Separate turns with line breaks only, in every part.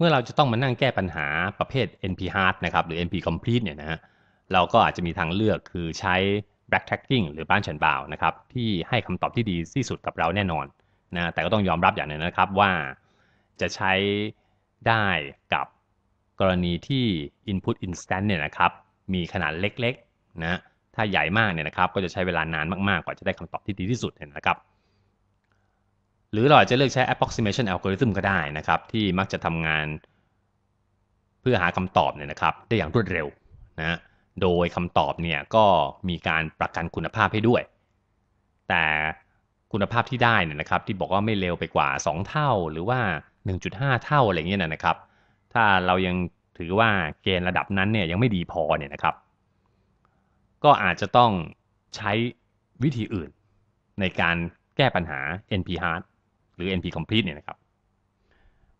เมื่อเราจะต้องมานั่งแก้ปัญหาประเภท NP hard นะครับหรือ NP complete เนี่ยนะฮะเราก็อาจจะมีทางเลือกคือใช้ backtracking หรือบ้านเฉินบ่าวนะครับที่ให้คำตอบที่ดีที่สุดกับเราแน่นอนนะแต่ก็ต้องยอมรับอย่างนึงนะครับว่าจะใช้ได้กับกรณีที่ input instant เนี่ยนะครับมีขนาดเล็กๆนะถ้าใหญ่มากเนี่ยนะครับก็จะใช้เวลานานมากๆกว่าจะได้คำตอบที่ดีที่สุดนะครับหรือเราอาจจะเลือกใช้ approximation algorithm ก็ได้นะครับ ที่มักจะทำงาน เพื่อหาคำตอบเนี่ยนะครับได้อย่างรวดเร็วนะโดยคำตอบเนี่ยก็มีการประกันคุณภาพให้ด้วย แต่คุณภาพที่ได้เนี่ยนะครับ ที่บอกว่าไม่เร็วไปกว่า 2 เท่า หรือว่า 1.5 เท่าอะไรเงี้ยนะครับ ถ้าเรายังถือว่าเกณฑ์ระดับนั้นเนี่ยยังไม่ดีพอเนี่ยนะครับ ก็อาจจะต้องใช้วิธีอื่นในการแก้ปัญหา NP hard รือ NP complete เนี่ยนะครับ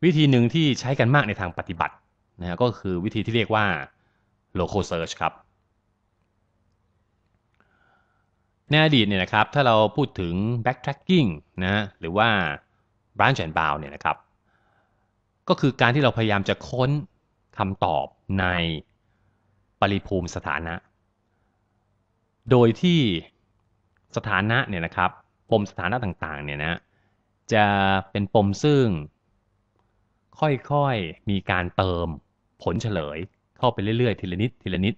วิธีหนึ่งที่ใช้กันมากในทางปฏิบัตินะก็คือวิธีที่เรียกว่า local search ครับในอดีตเนี่ยนะครับ ถ้าเราพูดถึง backtracking นะ หรือว่า branch and bound เนี่ยนะครับ ก็คือการที่เราพยายามจะค้นคำตอบในปริภูมิสถานะ โดยที่สถานะเนี่ยนะครับปมสถานะต่างๆเนี่ยนะจะเป็นปมซึ่งค่อยๆมีการเติมผลเฉลยเข้าไปเรื่อยๆ ทีละนิด ทีละนิด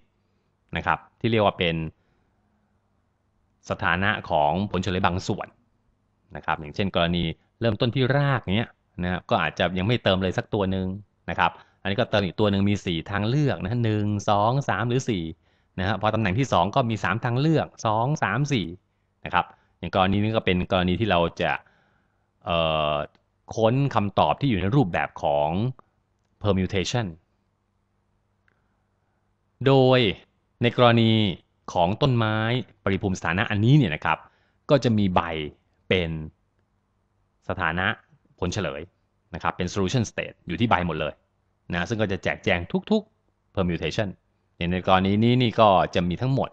นะครับ ที่เรียกว่าเป็นสถานะของผลเฉลยบางส่วนนะครับ อย่างเช่นกรณีเริ่มต้นที่รากเนี้ยนะครับก็อาจจะยังไม่เติมเลยสักตัวหนึ่งนะครับ อันนี้ก็เติมอีกตัวหนึ่งมี 4 ทางเลือกนะหนึ่งสองสามหรือ4นะฮะพอตำแหน่งที่ 2 ก็มี 3 ทางเลือก 2 3 4นะครับอย่างกรณีนี้ก็เป็นกรณีที่เราจะค้นคำตอบที่อยู่ในรูปแบบของ permutation โดยในกรณีของต้นไม้ปริภูมิสถานะอันนี้เนี่ยนะครับ ก็จะมีใบเป็นสถานะผลเฉลยนะครับเป็น solution state อยู่ที่ใบหมดเลยนะซึ่งก็จะแจกแจงทุกๆ permutation ในกรณีนี้นี่ก็จะมีทั้งหมด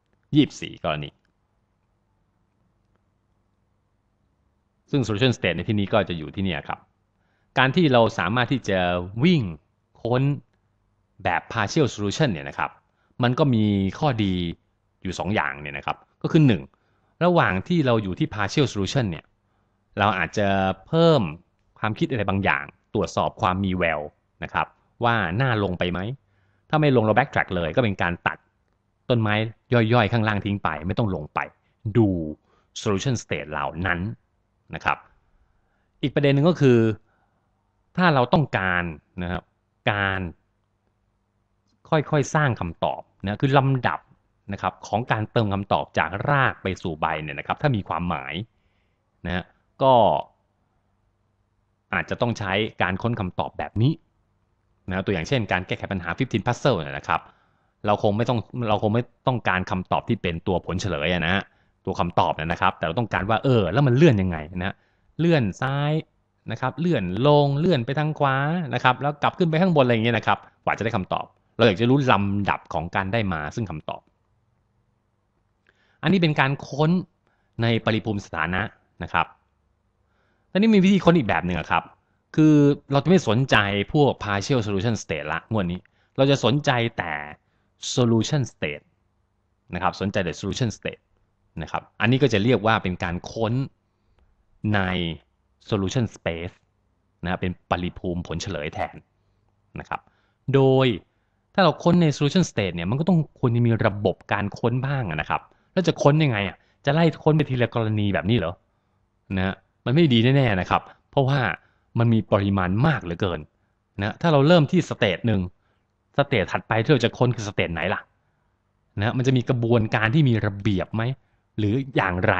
24 กรณีซึ่ง solution state ในที่นี้ก็จะอยู่ที่นี่ครับ การที่เราสามารถที่จะวิ่งค้นแบบ partial solution เนี่ยนะครับ มันก็มีข้อดีอยู่ 2 อย่างเนี่ยนะครับ ก็คือ1ระหว่างที่เราอยู่ที่ partial solution เนี่ย เราอาจจะเพิ่มความคิดอะไรบางอย่าง ตรวจสอบความมีแววนะครับ ว่าหน้าลงไปไหม ถ้าไม่ลงเรา backtrack เลย ก็เป็นการตัดต้นไม้ย่อยๆข้างล่างทิ้งไป ไม่ต้องลงไป ดู solution state เหล่านั้นนะครับ อีกประเด็นหนึ่งก็คือถ้าเราต้องการนะครับการค่อยๆสร้างคำตอบนะคือลำดับนะครับของการเติมคำตอบจากรากไปสู่ใบเนี่ยนะครับถ้ามีความหมายนะก็อาจจะต้องใช้การค้นคำตอบแบบนี้นะตัวอย่างเช่นการแก้ไขปัญหา 15 puzzle นะครับเราคงไม่ต้องเราคงไม่ต้องการคำตอบที่เป็นตัวผลเฉลยนะฮะตัวคำตอบนะครับ แต่เราต้องการว่าเออแล้วมันเลื่อนยังไงนะ เลื่อนซ้ายนะครับ เลื่อนลง เลื่อนไปทางขวานะครับ แล้วกลับขึ้นไปข้างบนอะไรอย่างเงี้ยนะครับ กว่าจะได้คำตอบ เราอยากจะรู้ลำดับของการได้มาซึ่งคำตอบ อันนี้เป็นการค้นในปริภูมิสถานะนะครับตอนนี้มีวิธีค้นอีกแบบหนึ่งครับ คือเราจะไม่สนใจพวก partial solution state ละงวดนี้ เราจะสนใจแต่ solution state นะครับ สนใจแต่ solution state นะครับอันนี้ก็จะเรียกว่าเป็นการค้นใน solution space นะเป็นปริภูมิผลเฉลยแทนนะครับ โดยถ้าเราค้นใน solution state เนี่ยมันก็ต้องควรจะมีระบบการค้นบ้างนะครับแล้วจะค้นยังไงอ่ะจะไล่ค้นไปทีละกรณีแบบนี้เหรอนะมันไม่ดีแน่ๆนะครับ เพราะว่ามันมีปริมาณมากเหลือเกินนะถ้าเราเริ่มที่สเตจหนึ่งสเตจถัดไปที่เราจะค้นคือสเตจไหนล่ะนะมันจะมีกระบวนการที่มีระเบียบไหมหรืออย่างไร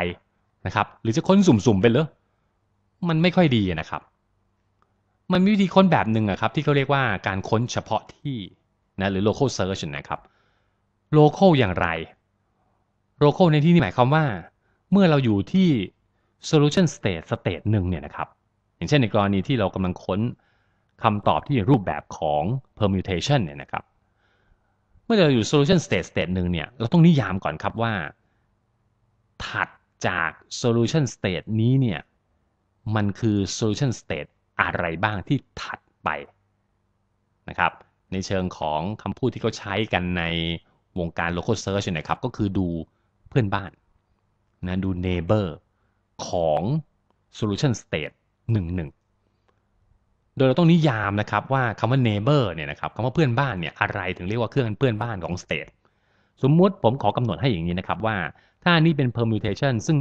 นะครับ หรือจะค้นสุ่มๆไปเลยมันไม่ค่อยดีนะครับ มันมีวิธีค้นแบบหนึ่งอะครับ ที่เขาเรียกว่าการค้นเฉพาะที่นะหรือ local search นะครับ local อย่างไร local ในที่นี้หมายความว่า เมื่อเราอยู่ที่ solution state state หนึ่งเนี่ยนะครับอย่างเช่นในกรณีที่เรากำลังค้นคำตอบที่รูปแบบของ permutation เนี่ยนะครับเมื่อเราอยู่ solution state state หนึ่งเนี่ยเราต้องนิยามก่อนครับว่าถัดจาก solution state นี้เนี่ย มันคือ solution state อะไรบ้างที่ถัดไปนะครับ ในเชิงของคำพูดที่เขาใช้กันในวงการ local search นะครับ ก็คือดูเพื่อนบ้านนะ ดู neighbor ของ solution state 1 1โดยเราต้องนิยามนะครับว่าคำว่า neighbor เนี่ยนะครับคำว่าเพื่อนบ้านเนี่ยอะไรถึงเรียกว่าเครื่องเพื่อนบ้านของ state สมมุติผมขอกำหนดให้อย่างนี้นะครับว่าถ้านี่เป็น permutation ซึ่ง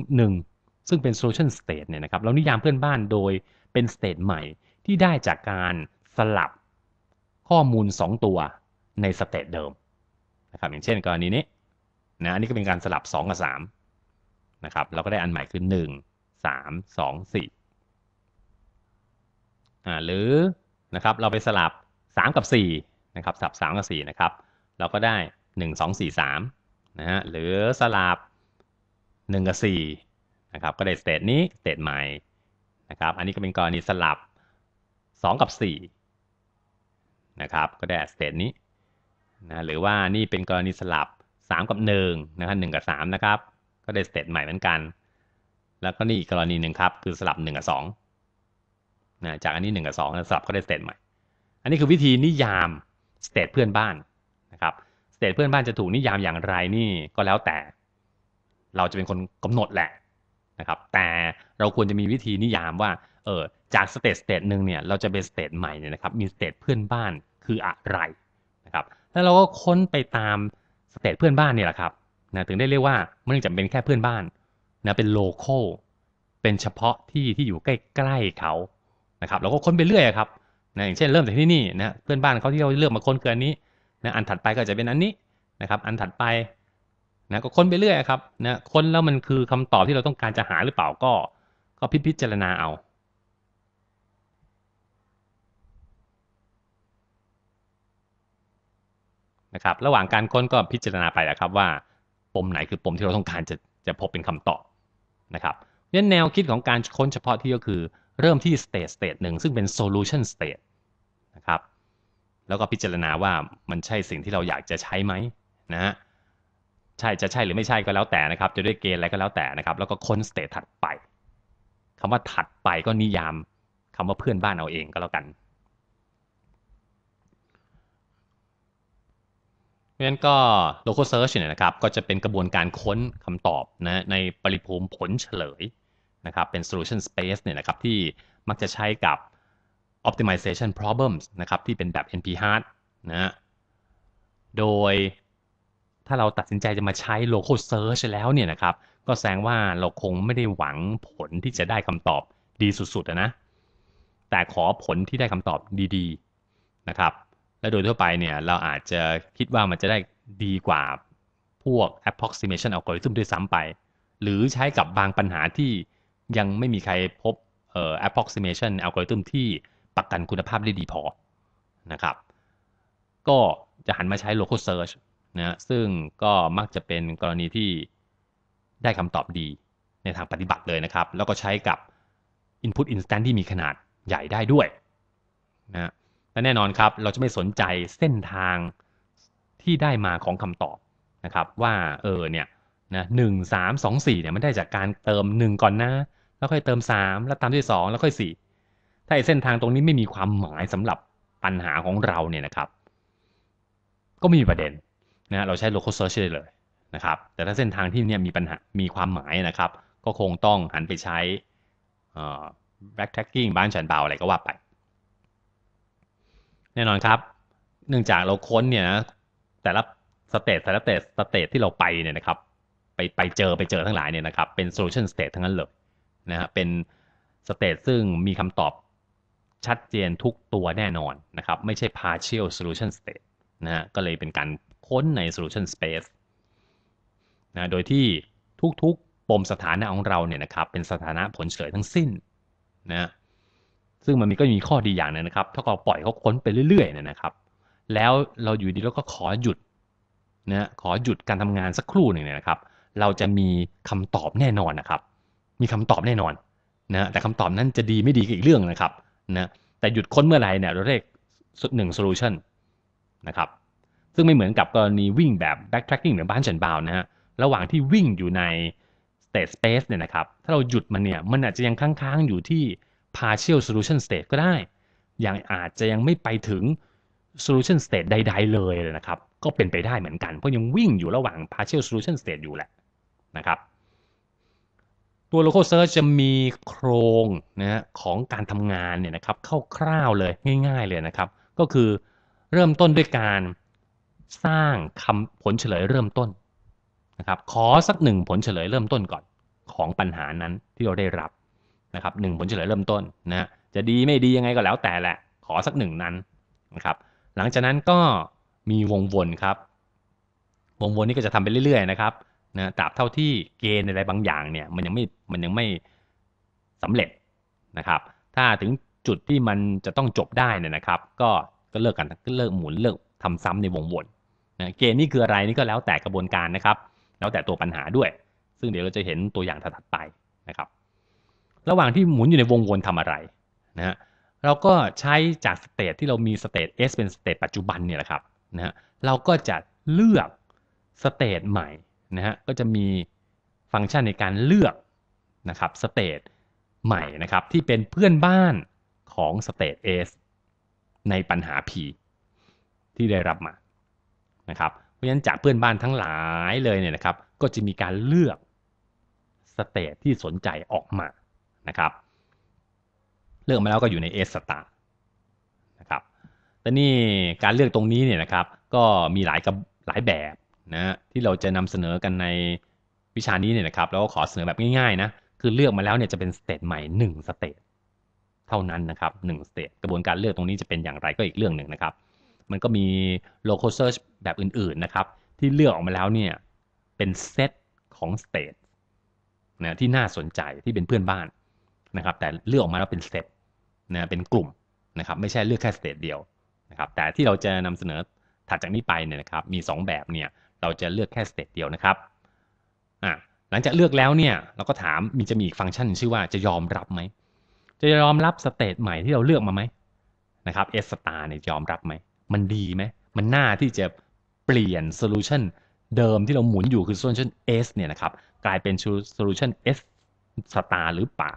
1ซึ่งเป็น solution state เนี่ยนะครับ เรานิยามเพื่อนบ้านโดยเป็น state ใหม่ที่ได้จากการสลับข้อมูล 2 ตัวใน state เดิมนะครับ อย่างเช่นกรณีนี้นะอันนี้ก็เป็นการสลับ 2 กับ3นะครับ เราก็ได้อันใหม่คือ 1 3 2 4อ่าหรือนะครับเราไปสลับ 3 กับ4นะครับสลับ 3 กับ4นะครับเราก็ได้ 1 2 4 3นะฮะหรือสลับ1 กับ4นะครับก็ได้สเตทนี้สเตทใหม่นะครับ อันนี้ก็เป็นกรณีสลับ 2 กับ4นะครับก็ได้สเตทนี้นะหรือว่านี่เป็นกรณีสลับ 3 กับ1นะครับ1กับ3นะครับก็ได้สเตทใหม่เหมือนกัน แล้วก็นี่อีกกรณีหนึ่งครับคือสลับ 1กับ2นะจากอันนี้1กับ2แล้วสลับ ก็ได้สเตทใหม่ อันนี้คือวิธีนิยามสเตทเพื่อนบ้านนะครับสเตทเพื่อนบ้านจะถูกนิยามอย่างไรนี่ก็แล้วแต่เราจะเป็นคนกำหนดแหละนะครับ แต่เราควรจะมีวิธีนิยามว่า เออจากสเตตสเตตหนึ่งเนี่ย เราจะเป็นสเตตใหม่เนี่ยนะครับ มีสเตตเพื่อนบ้านคืออะไรนะครับแล้วเราก็ค้นไปตามสเตตเพื่อนบ้านเนี่ยแหละครับ นะถึงได้เรียกว่ามัไม่จำเป็นแค่เพื่อนบ้านนะ เป็นโลเคอลเป็นเฉพาะที่ที่อยู่ใกล้ๆ เขา นะครับเราก็ค้นไปเรื่อยครับ นะอย่างเช่นเริ่มจากที่นี่นะเพื่อนบ้านเขาที่เราเลือกมาค้นคืออันนี้นะอันถัดไปก็จะเป็นอันนี้นะครับ อันถัดไปนะก็ค้นไปเรื่อยครับนะค้นแล้วมันคือคำตอบที่เราต้องการจะหาหรือเปล่าก็ ก็พิจารณาเอา นะครับ ระหว่างการค้นก็พิจารณาไปนะครับ ว่า ปมไหนคือปมที่เราต้องการจะจะพบเป็นคำตอบนะครับเนี่ยแนวคิดของการค้นเฉพาะที่ก็คือเริ่มที่ state state หนึ่งซึ่งเป็น solution state นะครับ แล้วก็พิจารณาว่ามันใช่สิ่งที่เราอยากจะใช้ไหมนะฮะใช่ จะใช่ หรือไม่ใช่ก็แล้วแต่นะครับ จะด้วยเกณฑ์อะไรก็แล้วแต่นะครับ แล้วก็ค้นสเตทถัดไปคำว่าถัดไปก็นิยามคำว่าเพื่อนบ้านเอาเองก็แล้วกันเพราะฉะนั้นก็ local search เนี่ยนะครับ ก็จะเป็นกระบวนการค้นคำตอบนะในปริภูมิผลเฉลยนะครับเป็น solution space เนี่ยนะครับที่มักจะใช้กับ optimization problems นะครับ ที่เป็นแบบ NP-hard นะโดยถ้าเราตัดสินใจจะมาใช้ local search แล้วเนี่ยนะครับก็แสดงว่าเราคงไม่ได้หวังผลที่จะได้คำตอบดีสุดๆนะแต่ขอผลที่ได้คำตอบดี ๆนะครับ และโดยทั่วไปเนี่ยเราอาจจะคิดว่ามันจะได้ดีกว่าพวก approximation algorithm ด้วยซ้ำไป หรือใช้กับบางปัญหาที่ยังไม่มีใครพบ approximation algorithm ที่ประกันคุณภาพได้ดีพอนะครับ ก็จะหันมาใช้ local search นะซึ่งก็มักจะเป็นกรณีที่ได้คำตอบดีในทางปฏิบัติเลยนะครับ แล้วก็ใช้กับ Input Instant ที่มีขนาดใหญ่ได้ด้วยนะและแน่นอนครับ เราจะไม่สนใจเส้นทางที่ได้มาของคำตอบนะครับว่าเออเนี่ยนะหนึ่งสามสองสี่เนี่ยมันได้จากการเติม 1 ก่อนนะแล้วค่อยเติม 3 แล้วตามด้วย 2 แล้วค่อย 4 ถ้าเส้นทางตรงนี้ไม่มีความหมายสำหรับปัญหาของเราเนี่ยนะครับ ก็ไม่มีประเด็นนะเราใช้ local search ได้เลยนะครับ แต่ถ้าเส้นทางที่เนี่ยมีปัญหา มีความหมายนะครับ ก็คงต้องหันไปใช้ back tracking บ้านฉันเบา อะไรก็ว่าไป แน่นอนครับ เนื่องจากเราค้นเนี่ยนะแต่ละสเตตแต่ละสเตตสเตตที่เราไปเนี่ยนะครับไป ไปเจอไปเจอทั้งหลายเนี่ยนะครับ เป็น solution state ทั้งนั้นเลยนะฮะเป็นสเตตซึ่งมีคำตอบชัดเจนทุกตัวแน่นอนนะครับ ไม่ใช่ partial solution state นะฮะ ก็เลยเป็นการค้นใน solution space นะ โดยที่ทุกๆปมสถานะของเราเนี่ยนะครับ เป็นสถานะผลเฉลยทั้งสิ้นนะ ซึ่งมันมีก็มีข้อดีอย่างนึงนะครับ ถ้าเราปล่อยเขาค้นไปเรื่อยๆเนี่ยนะครับ แล้วเราอยู่ดีเราก็ขอหยุดนะขอหยุดการทำงานสักครู่หนึ่งเนี่ยนะครับ เราจะมีคำตอบแน่นอนนะครับ มีคำตอบแน่นอนนะแต่คำตอบนั้นจะดีไม่ดีก็อีกเรื่องนะครับนะ แต่หยุดค้นเมื่อไหร่เนี่ย เราเรียกหนึ่งโซลูชันนะครับซึ่งไม่เหมือนกับกรณีวิ่งแบบ backtracking หรือบ้านเฉินบาวนะฮะ ระหว่างที่วิ่งอยู่ใน state space เนี่ยนะครับ ถ้าเราหยุดมันเนี่ย มันอาจจะยังค้างๆ อยู่ที่ partial solution state ก็ได้ อย่างอาจจะยังไม่ไปถึง solution state ใดๆ เลยนะครับ ก็เป็นไปได้เหมือนกัน เพราะยังวิ่งอยู่ระหว่าง partial solution state อยู่แหละนะครับ ตัว local search จะมีโครงนะฮะของการทำงานเนี่ยนะครับเข้าคร่าวเลย ง่ายๆ เลยนะครับ ก็คือเริ่มต้นด้วยการสร้างคำผลเฉลยเริ่มต้นนะครับ ขอสักหนึ่งผลเฉลยเริ่มต้นก่อนของปัญหานั้นที่เราได้รับนะครับหนึ่งผลเฉลยเริ่มต้นนะจะดีไม่ดียังไงก็แล้วแต่แหละ ขอสักหนึ่งนั้นนะครับ หลังจากนั้นก็มีวงวนครับ วงวนนี้ก็จะทำไปเรื่อยๆนะครับนะตราบเท่าที่เกณฑ์อะไรบางอย่างเนี่ยมันยังไม่มันยังไม่สำเร็จนะครับ ถ้าถึงจุดที่มันจะต้องจบได้เนี่ยนะครับ ก็ก็เลิกกันก็เลิกหมุนเลิกทำซ้ำในวงวนนะเกณฑ์นี่คืออะไรนี่ก็แล้วแต่กระบวนการนะครับ แล้วแต่ตัวปัญหาด้วย ซึ่งเดี๋ยวเราจะเห็นตัวอย่างถัดไปนะครับ ระหว่างที่หมุนอยู่ในวงวนทำอะไรนะฮะเราก็ใช้จากสเตทที่เรามีสเตท S เป็นสเตทปัจจุบันเนี่ยแหละครับนะฮะเราก็จะเลือกสเตทใหม่นะฮะก็จะมีฟังก์ชันในการเลือกนะครับสเตทใหม่นะครับที่เป็นเพื่อนบ้านของสเตท S ในปัญหา P ที่ได้รับมานะครับเพราะฉะนั้นจากเพื่อนบ้านทั้งหลายเลยเนี่ยนะครับ ก็จะมีการเลือกสเตทที่สนใจออกมานะครับ เลือกมาแล้วก็อยู่ในเอสตานะครับแต่นี่การเลือกตรงนี้เนี่ยนะครับ ก็มีหลายกับหลายแบบนะที่เราจะนำเสนอกันในวิชานี้เนี่ยนะครับแล้วก็ขอเสนอแบบง่ายๆนะคือเลือกมาแล้วเนี่ยจะเป็นสเตทใหม่1สเตทเท่านั้นนะครับ1สเตทกระบวนการเลือกตรงนี้จะเป็นอย่างไรก็อีกเรื่องหนึ่งนะครับมันก็มี local search แบบอื่นๆ นะครับ ที่เลือกออกมาแล้วเนี่ย เป็นเซตของ state นะ ที่น่าสนใจ ที่เป็นเพื่อนบ้านนะครับ แต่เลือกออกมาแล้วเป็นเซตนะ เป็นกลุ่มนะครับ ไม่ใช่เลือกแค่ state เดียวนะครับ แต่ที่เราจะนำเสนอถัดจากนี้ไปเนี่ยนะครับ มี 2 แบบเนี่ย เราจะเลือกแค่ state เดียวนะครับอ่ะหลังจากเลือกแล้วเนี่ย เราก็ถาม มีจะมีอีกฟังก์ชันชื่อว่า จะยอมรับไหม จะยอมรับสเตตใหม่ที่เราเลือกมาไหมนะครับ S star เนี่ยยอมรับไหมมันดีไหม มันน่าที่จะเปลี่ยนโซลูชันเดิมที่เราหมุนอยู่คือโซลูชัน S เนี่ยนะครับ กลายเป็นโซลูชัน S สตาร์หรือเปล่า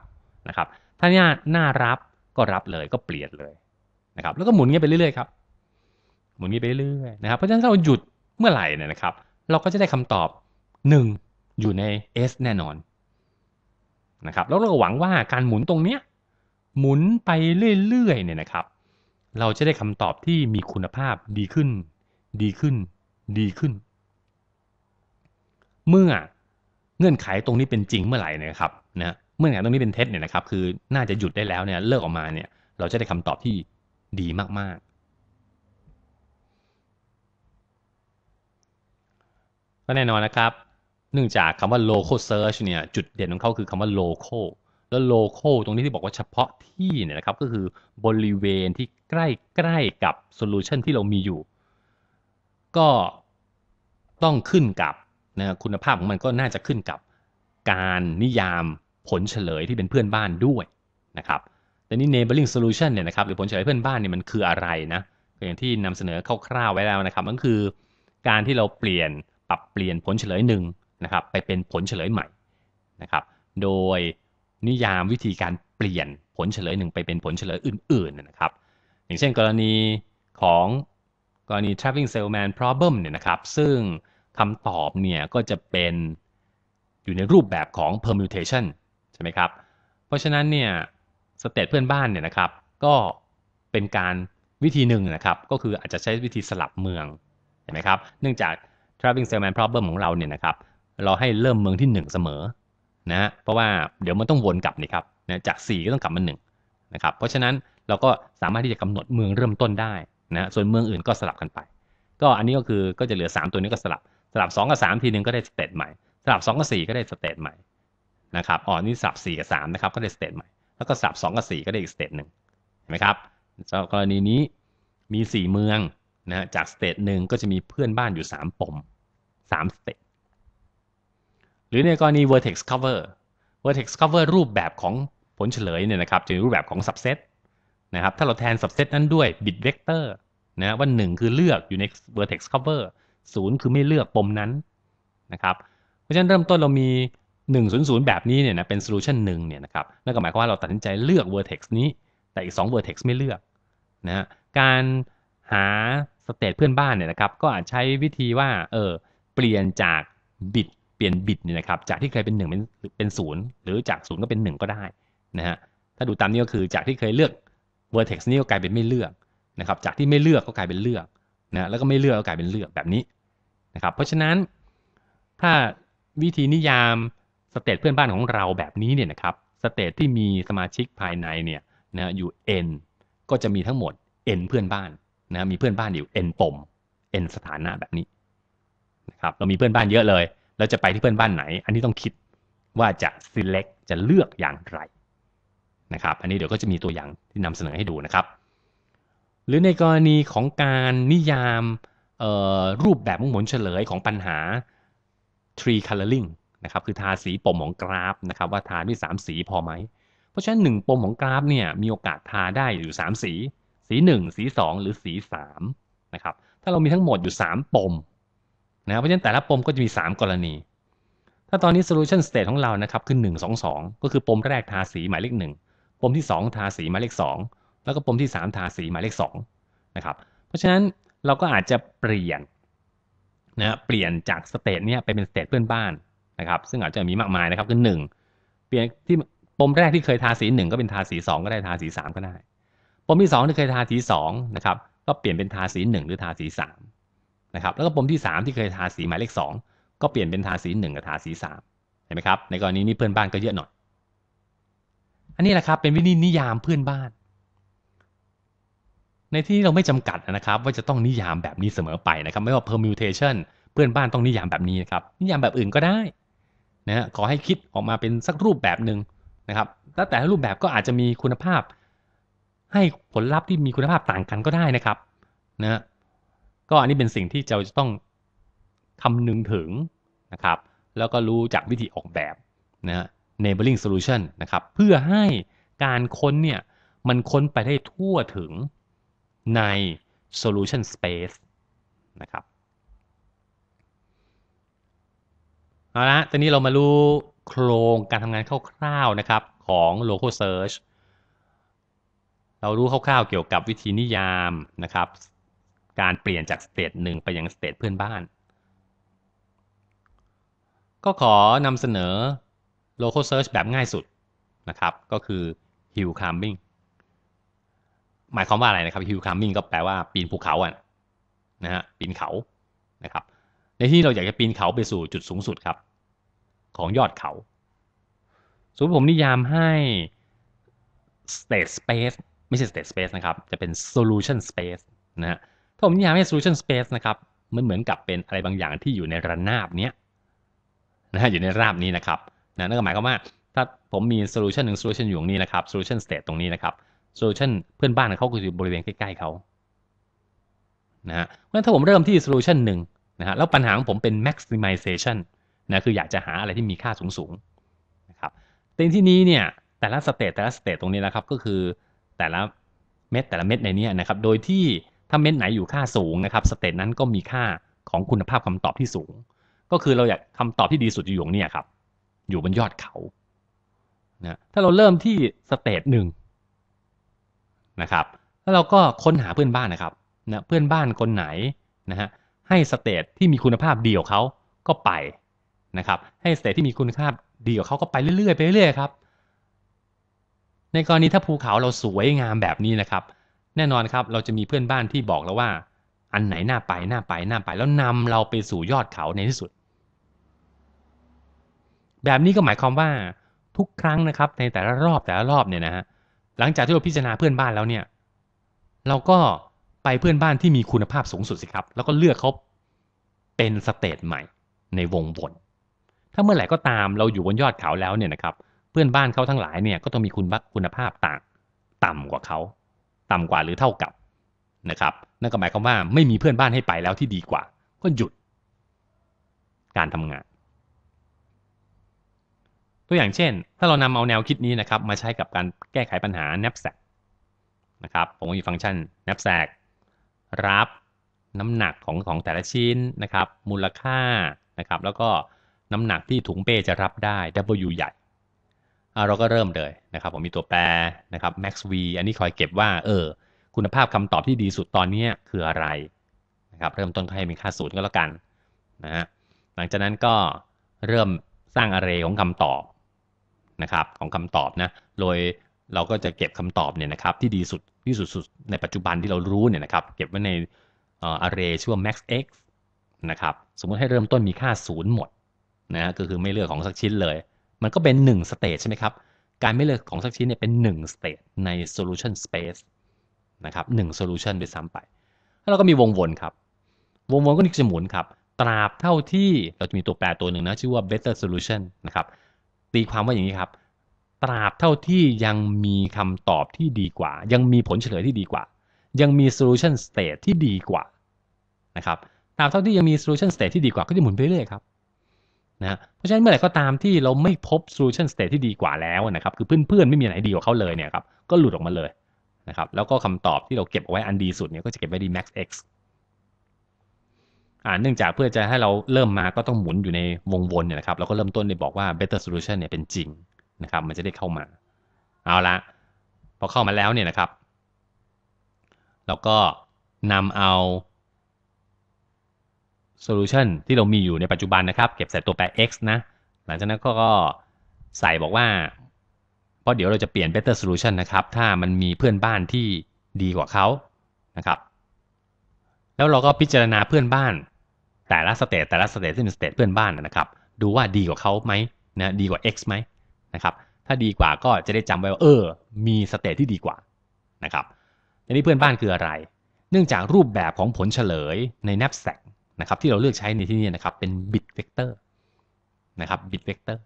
นะครับ ถ้าน่าน่ารับก็รับเลยก็เปลี่ยนเลยนะครับ แล้วก็หมุนเงี้ยไปเรื่อยๆครับ หมุนเงี้ยไปเรื่อยๆนะครับ เพราะฉะนั้นถ้าเราหยุดเมื่อไหร่เนี่ยนะครับ เราก็จะได้คำตอบ 1 อยู่ใน S แน่นอน นะครับ แล้วเราก็หวังว่าการหมุนตรงเนี้ยหมุนไปเรื่อยๆเนี่ยนะครับเราจะได้คำตอบที่มีคุณภาพดีขึ้น ดีขึ้น ดีขึ้น เมื่อเงื่อนไขตรงนี้เป็นจริงเมื่อไหร่นะครับนะ เมื่อไงร่ตรงนี้เป็นเท็จเนี่ยนะครับ คือน่าจะหยุดได้แล้วเนี่ยเลิกออกมาเนี่ย เราจะได้คำตอบที่ดีมากๆก็แน่นอนนะครับ เนื่องจากคำว่า local search เนี่ยจุดเด่นของเขาคือคำว่า local แล้วโลโก้ตรงนี้ที่บอกว่าเฉพาะที่เนี่ยนะครับก็คือบริเวณที่ใกล้ใกล้กับโซลูชันที่เรามีอยู่ ก็ต้องขึ้นกับนะคบคุณภาพของมันก็น่าจะขึ้นกับ การนิยามผลเฉลยที่เป็นเพื่อนบ้านด้วยนะครับแต่นี่ neighboring solution เนี่ยนะครับหรือผลเฉลยเพื่อนบ้านเนี่ยมันคืออะไรนะอย่างที่นำเสนอคร่าวๆไว้แล้วนะครับ มันคือการที่เราเปลี่ยนปรับเปลี่ยนผลเฉลยหนึ่งนะครับไปเป็นผลเฉลยใหม่นะครับ โดยนิยามวิธีการเปลี่ยนผลเฉลยหนึ่งไปเป็นผลเฉลยอื่นๆนะครับ อย่างเช่นกรณีของกรณี traveling salesman problem เนี่ยนะครับ ซึ่งคำตอบเนี่ยก็จะเป็นอยู่ในรูปแบบของ permutation ใช่ไหมครับเพราะฉะนั้นเนี่ยสเตตเพื่อนบ้านเนี่ยนะครับ ก็เป็นการวิธีหนึ่งนะครับก็คืออาจจะใช้วิธีสลับเมืองเห็นไหมครับเนื่องจาก traveling salesman problem ของเราเนี่ยนะครับเราให้เริ่มเมืองที่1เสมอนะเพราะว่าเดี๋ยวมันต้องวนกลับนี่ครับนะจาก 4 ก็ต้องกลับมา1นะครับเพราะฉะนั้นเราก็สามารถที่จะกำหนดเมืองเริ่มต้นได้นะส่วนเมืองอื่นก็สลับกันไป ก็อันนี้ก็คือก็จะเหลือ 3 ตัวนี้ก็สลับ สลับ 2 กับ 3 ทีนึงก็ได้สเตทใหม่ สลับ2กับ4ก็ได้สเตทใหม่นะครับอ๋อนี่สลับ4กับ3นะครับก็ได้สเตทใหม่แล้วก็สลับ2กับ4 ก็ได้อีกสเตทหนึ่งเห็นไหมครับกรณีนี้มี 4 เมืองนะจากสเตทหนึ่งก็จะมีเพื่อนบ้านอยู่3ปม3สเตทหรือในกรณี vertex cover vertex cover รูปแบบของผลเฉลยเนี่ยนะครับ จะเป็นรูปแบบของ subset นะครับถ้าเราแทน subset นั้นด้วย bit vector นะว่า 1 คือเลือกอยู่ใน vertex cover 0 คือไม่เลือกปมนั้นนะครับเพราะฉะนั้นเริ่มต้นเรามี 100 แบบนี้เนี่ยนะเป็น solution 1เนี่ยนะครับนั่นก็หมายความว่าเราตัดสินใจเลือก vertex นี้ แต่อีก 2 vertex ไม่เลือกนะการหาสเต e เพื่อนบ้านเนี่ยนะครับก็อาจใช้วิธีว่าเออเปลี่ยนจากบิ t ปลี่ยนบิตเนี่ยนะครับ จากที่เคยเป็น1เป็นเป็นศูนย์หรือจากศูนย์ก็เป็น1 ก็ได้นะฮะ ถ้าดูตามนี้ก็คือจากที่เคยเลือก vertex นี่ก็กลายเป็นไม่เลือกนะครับ จากที่ไม่เลือก ก็กลายเป็นเลือกนะแล้วก็ไม่เลือกก็กลายเป็นเลือกแบบนี้นะครับ เพราะฉะนั้นถ้าวิธีนิยามสเตตเพื่อนบ้านของเราแบบนี้เนี่ยนะครับสเตตที่มีสมาชิกภายในเนี่ยนะอยู่ n ก็จะมีทั้งหมด n เพื่อนบ้านนะมีเพื่อนบ้านอยู่ n ปม n สถานะแบบนี้นะครับเรามีเพื่อนบ้านเยอะเลยแล้วจะไปที่เพื่อนบ้านไหน อันนี้ต้องคิดว่าจะ select จะเลือกอย่างไรนะครับอันนี้เดี๋ยวก็จะมีตัวอย่างที่นำเสนอให้ดูนะครับ หรือในกรณีของการนิยามรูปแบบมุ่งผลเฉลยของปัญหา tree coloring นะครับ คือทาสีปมของกราฟนะครับว่าทาด้วย3สีพอไหม เพราะฉะนั้น 1 ปมของกราฟเนี่ย มีโอกาสทาได้อยู่ 3 สี สี 1 สี 2 หรือสี3นะครับ ถ้าเรามีทั้งหมดอยู่3ปมนะเพราะฉะนั้นแต่ละ ปมก็จะมี 3 กรณี ถ้าตอนนี้ solution state ของเรานะครับคือ1 2 2 ก็คือปมแรกทาสีหมายเลข1ปมที่ 2 ทาสีหมายเลข2แล้วก็ปมที่ 3 ทาสีหมายเลข2นะครับ เพราะฉะนั้นเราก็อาจจะเปลี่ยนนะเปลี่ยนจากสเตทเนี้ยไปเป็นสเตทเพื่อนบ้านนะครับ ซึ่งอาจจะมีมากมายนะครับคือ1เปลี่ยนที่ปมแรกที่เคยทาสี 1 ก็เป็นทาสี 2 ก็ได้ทาสี 3 ก็ได้ ปมที่2ที่เคยทาสี2นะครับก็เปลี่ยนเป็นทาสี1 หรือทาสี 3นะครับแล้วก็ปมที่3ที่เคยทาสีหมายเลข 2ก็เปลี่ยนเป็นทาสี1กับทาสี3เห็นไหมครับในกรณีนี้เพื่อนบ้านก็เยอะหน่อยอันนี้แหละครับ เป็นวิธีนิยามเพื่อนบ้าน ในที่เราไม่จำกัดนะครับ ว่าจะต้องนิยามแบบนี้เสมอไปนะครับ ไม่ว่า permutation เพื่อนบ้านต้องนิยามแบบนี้นะครับ นิยามแบบอื่นก็ได้นะขอให้คิดออกมาเป็นสักรูปแบบหนึ่งนะครับแล้วแต่รูปแบบก็อาจจะมีคุณภาพ ให้ผลลัพธ์ที่มีคุณภาพต่างกันก็ได้นะครับนะก็อันนี้เป็นสิ่งที่เราจะต้องคำนึงถึงนะครับ แล้วก็รู้จากวิธีออกแบบนะ enabling solution นะครับ เพื่อให้การค้นเนี่ย มันค้นไปได้ทั่วถึงใน solution space นะครับเอาละตอนนี้เรามารู้โครงการทำงานคร่าวๆนะครับของ local search เรารู้คร่าวๆเกี่ยวกับวิธีนิยามนะครับการเปลี่ยนจากสเตจหนึ่งไปยังสเตจเพื่อนบ้าน ก็ขอนำเสนอ local search แบบง่ายสุดนะครับ ก็คือ hill climbing หมายความว่าอะไรนะครับ hill climbing ก็แปลว่าปีนภูเขาอ่ะ นะฮะปีนเขานะครับ ในที่เราอยากจะปีนเขาไปสู่จุดสูงสุดครับ ของยอดเขาสมมติผมนิยามให้ state space ไม่ใช่ state space นะครับ จะเป็น solution space นะฮะผมนิยามให้ solution space นะครับมันเหมือนกับเป็นอะไรบางอย่างที่อยู่ในระนาบเนี้ยนะอยู่ในราบนี้นะครับนะนั่นก็หมายความว่า ถ้าผมมี solution หนึ่ง solution อยู่ตรงนี้นะครับ solution state ตรงนี้นะครับ solution เพื่อนบ้านเขาก็อยู่บริเวณใกล้ๆเขานะฮะเพราะฉะนั้นถ้าผมเริ่มที่ solution หนึ่งนะฮะแล้วปัญหาของผมเป็น maximization นะคืออยากจะหาอะไรที่มีค่าสูงๆนะครับแต่ที่นี้เนี่ยแต่ละสเต e แต่ละสเต e ตรงนี้นะครับก็คือแต่ละเม็ดแต่ละเม็ดในนี้นะครับโดยที่ถ้าเม็ดไหนอยู่ค่าสูงนะครับสเตทนั้นก็มีค่าของคุณภาพคำตอบที่สูง ก็คือเราอยากคำตอบที่ดีสุดอยู่ตรงนี้ครับ อยู่บนยอดเขานะถ้าเราเริ่มที่สเตทหนึ่งนะครับแล้วเราก็ค้นหาเพื่อนบ้านนะครับนะเพื่อนบ้านคนไหนนะฮะให้สเตทที่มีคุณภาพดีของเขาก็ไปนะครับ ให้สเตทที่มีคุณภาพดีของเขาก็ไปเรื่อยๆไปเรื่อย ๆ ครับ ในกรณีถ้าภูเขาเราสวยงามแบบนี้นะครับแน่นอนครับ เราจะมีเพื่อนบ้านที่บอกแล้วว่า อันไหนน่าไปน่าไปน่าไปแล้วนำเราไปสู่ยอดเขาในที่สุด แบบนี้ก็หมายความว่าทุกครั้งนะครับ ในแต่ละรอบแต่ละรอบเนี่ยนะฮะ หลังจากที่เราพิจารณาเพื่อนบ้านแล้วเนี่ย เราก็ไปเพื่อนบ้านที่มีคุณภาพสูงสุดสิครับ แล้วก็เลือกเขาเป็นสเตจใหม่ ในวงวนถ้าเมื่อไหร่ก็ตามเราอยู่บนยอดเขาแล้วเนี่ยนะครับ เพื่อนบ้านเขาทั้งหลายเนี่ยก็ต้องมีคุณคุณภาพต่างต่ำกว่าเขาต่ำกว่าหรือเท่ากับนะครับนั่นก็หมายความว่าไม่มีเพื่อนบ้านให้ไปแล้วที่ดีกว่า ก็หยุดการทำงาน ตัวอย่างเช่น ถ้าเรานำเอาแนวคิดนี้นะครับ มาใช้กับการแก้ไขปัญหา n a p s a c นะครับผมมีฟังก์ชัน n a p s a c รับน้ำหนักของของแต่ละชิ้นนะครับมูลค่านะครับแล้วก็น้ำหนักที่ถุงเป้จะรับได้ W ใหญ่เราก็เริ่มเลยนะครับผมมีตัวแปรนะครับ max v อันนี้คอยเก็บว่าเออคุณภาพคำตอบที่ดีสุดตอนนี้คืออะไรนะครับเริ่มต้นก็ให้มีค่าศูนย์ก็แล้วกันนะฮะหลังจากนั้นก็เริ่มสร้างอาร์เรย์ของคำตอบนะครับของคำตอบนะโดยเราก็จะเก็บคำตอบเนี่ยนะครับที่ดีสุดที่สุดสุดในปัจจุบันที่เรารู้เนี่ยนะครับเก็บไว้ในอาร์เรย์ชื่อว่า max x นะครับสมมติให้เริ่มต้นมีค่าศูนย์หมดนะก็คือไม่เลือกของสักชิ้นเลยมันก็เป็น 1 state ใช่ไหมครับ การไม่เลือกของสักชิ้นเนี่ยเป็น 1 state ใน solution space นะครับห1 solution ด้วยซ้ำไปแล้วเราก็มีวงวนครับ วงวนก็นิกจะหมุนครับตราบเท่าที่เราจะมีตัวแปรตัวหนึ่งนะชื่อว่า better solution นะครับตีความว่าอย่างนี้ครับตราบเท่าที่ยังมีคำตอบที่ดีกว่า ยังมีผลเฉลยที่ดีกว่า ยังมี solution state ที่ดีกว่านะครับตราบเท่าที่ยังมี solution state ที่ดีกว่าก็จะหมุนไปเรื่อยครับนะเพราะฉะนั้นเมื่อไหร่ก็ตามที่เราไม่พบโซลูชันสเตทที่ดีกว่าแล้วนะครับคือเพื่อนๆไม่มีไหนดีกว่าเขาเลยเนี่ยครับก็หลุดออกมาเลยนะครับแล้วก็คำตอบที่เราเก็บเอาไว้อันดีสุดเนี่ยก็จะเก็บไว้ที่ max x อ่าเนื่องจากเพื่อจะให้เราเริ่มมาก็ต้องหมุนอยู่ในวงวนเนี่ยนะครับเราก็เริ่มต้นในบอกว่า better solution เนี่ยเป็นจริงนะครับ มันจะได้เข้ามาเอาละพอเข้ามาแล้วเนี่ยนะครับเราก็นำเอาโซลูชันที่เรามีอยู่ในปัจจุบันนะครับ เก็บใส่ตัวแปร x นะหลังจากนั้นก็ใส่บอกว่าเพราะเดี๋ยวเราจะเปลี่ยน better solution นะครับ ถ้ามันมีเพื่อนบ้านที่ดี กว่าเขานะครับแล้วเราก็พิจารณาเพื่อนบ้าน แต่ละสเตตแต่ละสเตตที่เป็นสเตตเพื่อนบ้านนะครับ ดูว่าดีกว่าเขาไหมนะดีกว่า x ไหมนะครับถ้าดีกว่าก็จะได้จำไว้ว่าเออมีสเตตที่ดีกว่านะครับทีนี้เพื่อนบ้านคืออะไร เนื่องจากรูปแบบของผลเฉลยใน k n a p s a c นะครับที่เราเลือกใช้ในที่นี้นะครับเป็นบิตเวกเตอร์นะครับบิตเวกเตอร์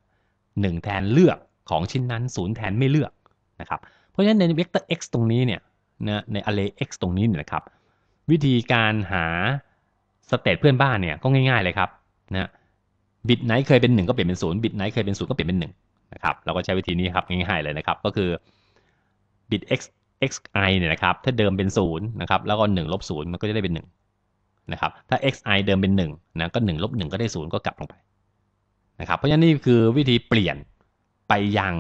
หแทนเลือกของชิ้นนั้น 0 แทนไม่เลือกนะครับเพราะฉะนั้นในเวกเตอร์ x ตรงนี้เนี่ยนะใน a เรย์ x ตรงนี้เนี่ยนะครับวิธีการหาสเตตเพื่อนบ้านเนี่ยก็ง่ายๆ เลยครับนะบิตไหนเคยเป็น 1 ก็เปลี่ยนเป็น0บิตไหนเคยเป็น0ก็เปลี่ยนเป็น1นะครับเราก็ใช้วิธีนี้ครับง่ายๆเลยนะครับก็คือบิต x xi เนี่ยนะครับถ้าเดิมเป็น0นย์นะครับแล้วก็1ลบศมันก็จะได้เป็น1นะครับถ้า xi เดิมเป็น1นะก็1ลบ1ก็ได้0ก็กลับลงไปนะครับ เพราะฉะนั้นนี่คือวิธีเปลี่ยนไปยัง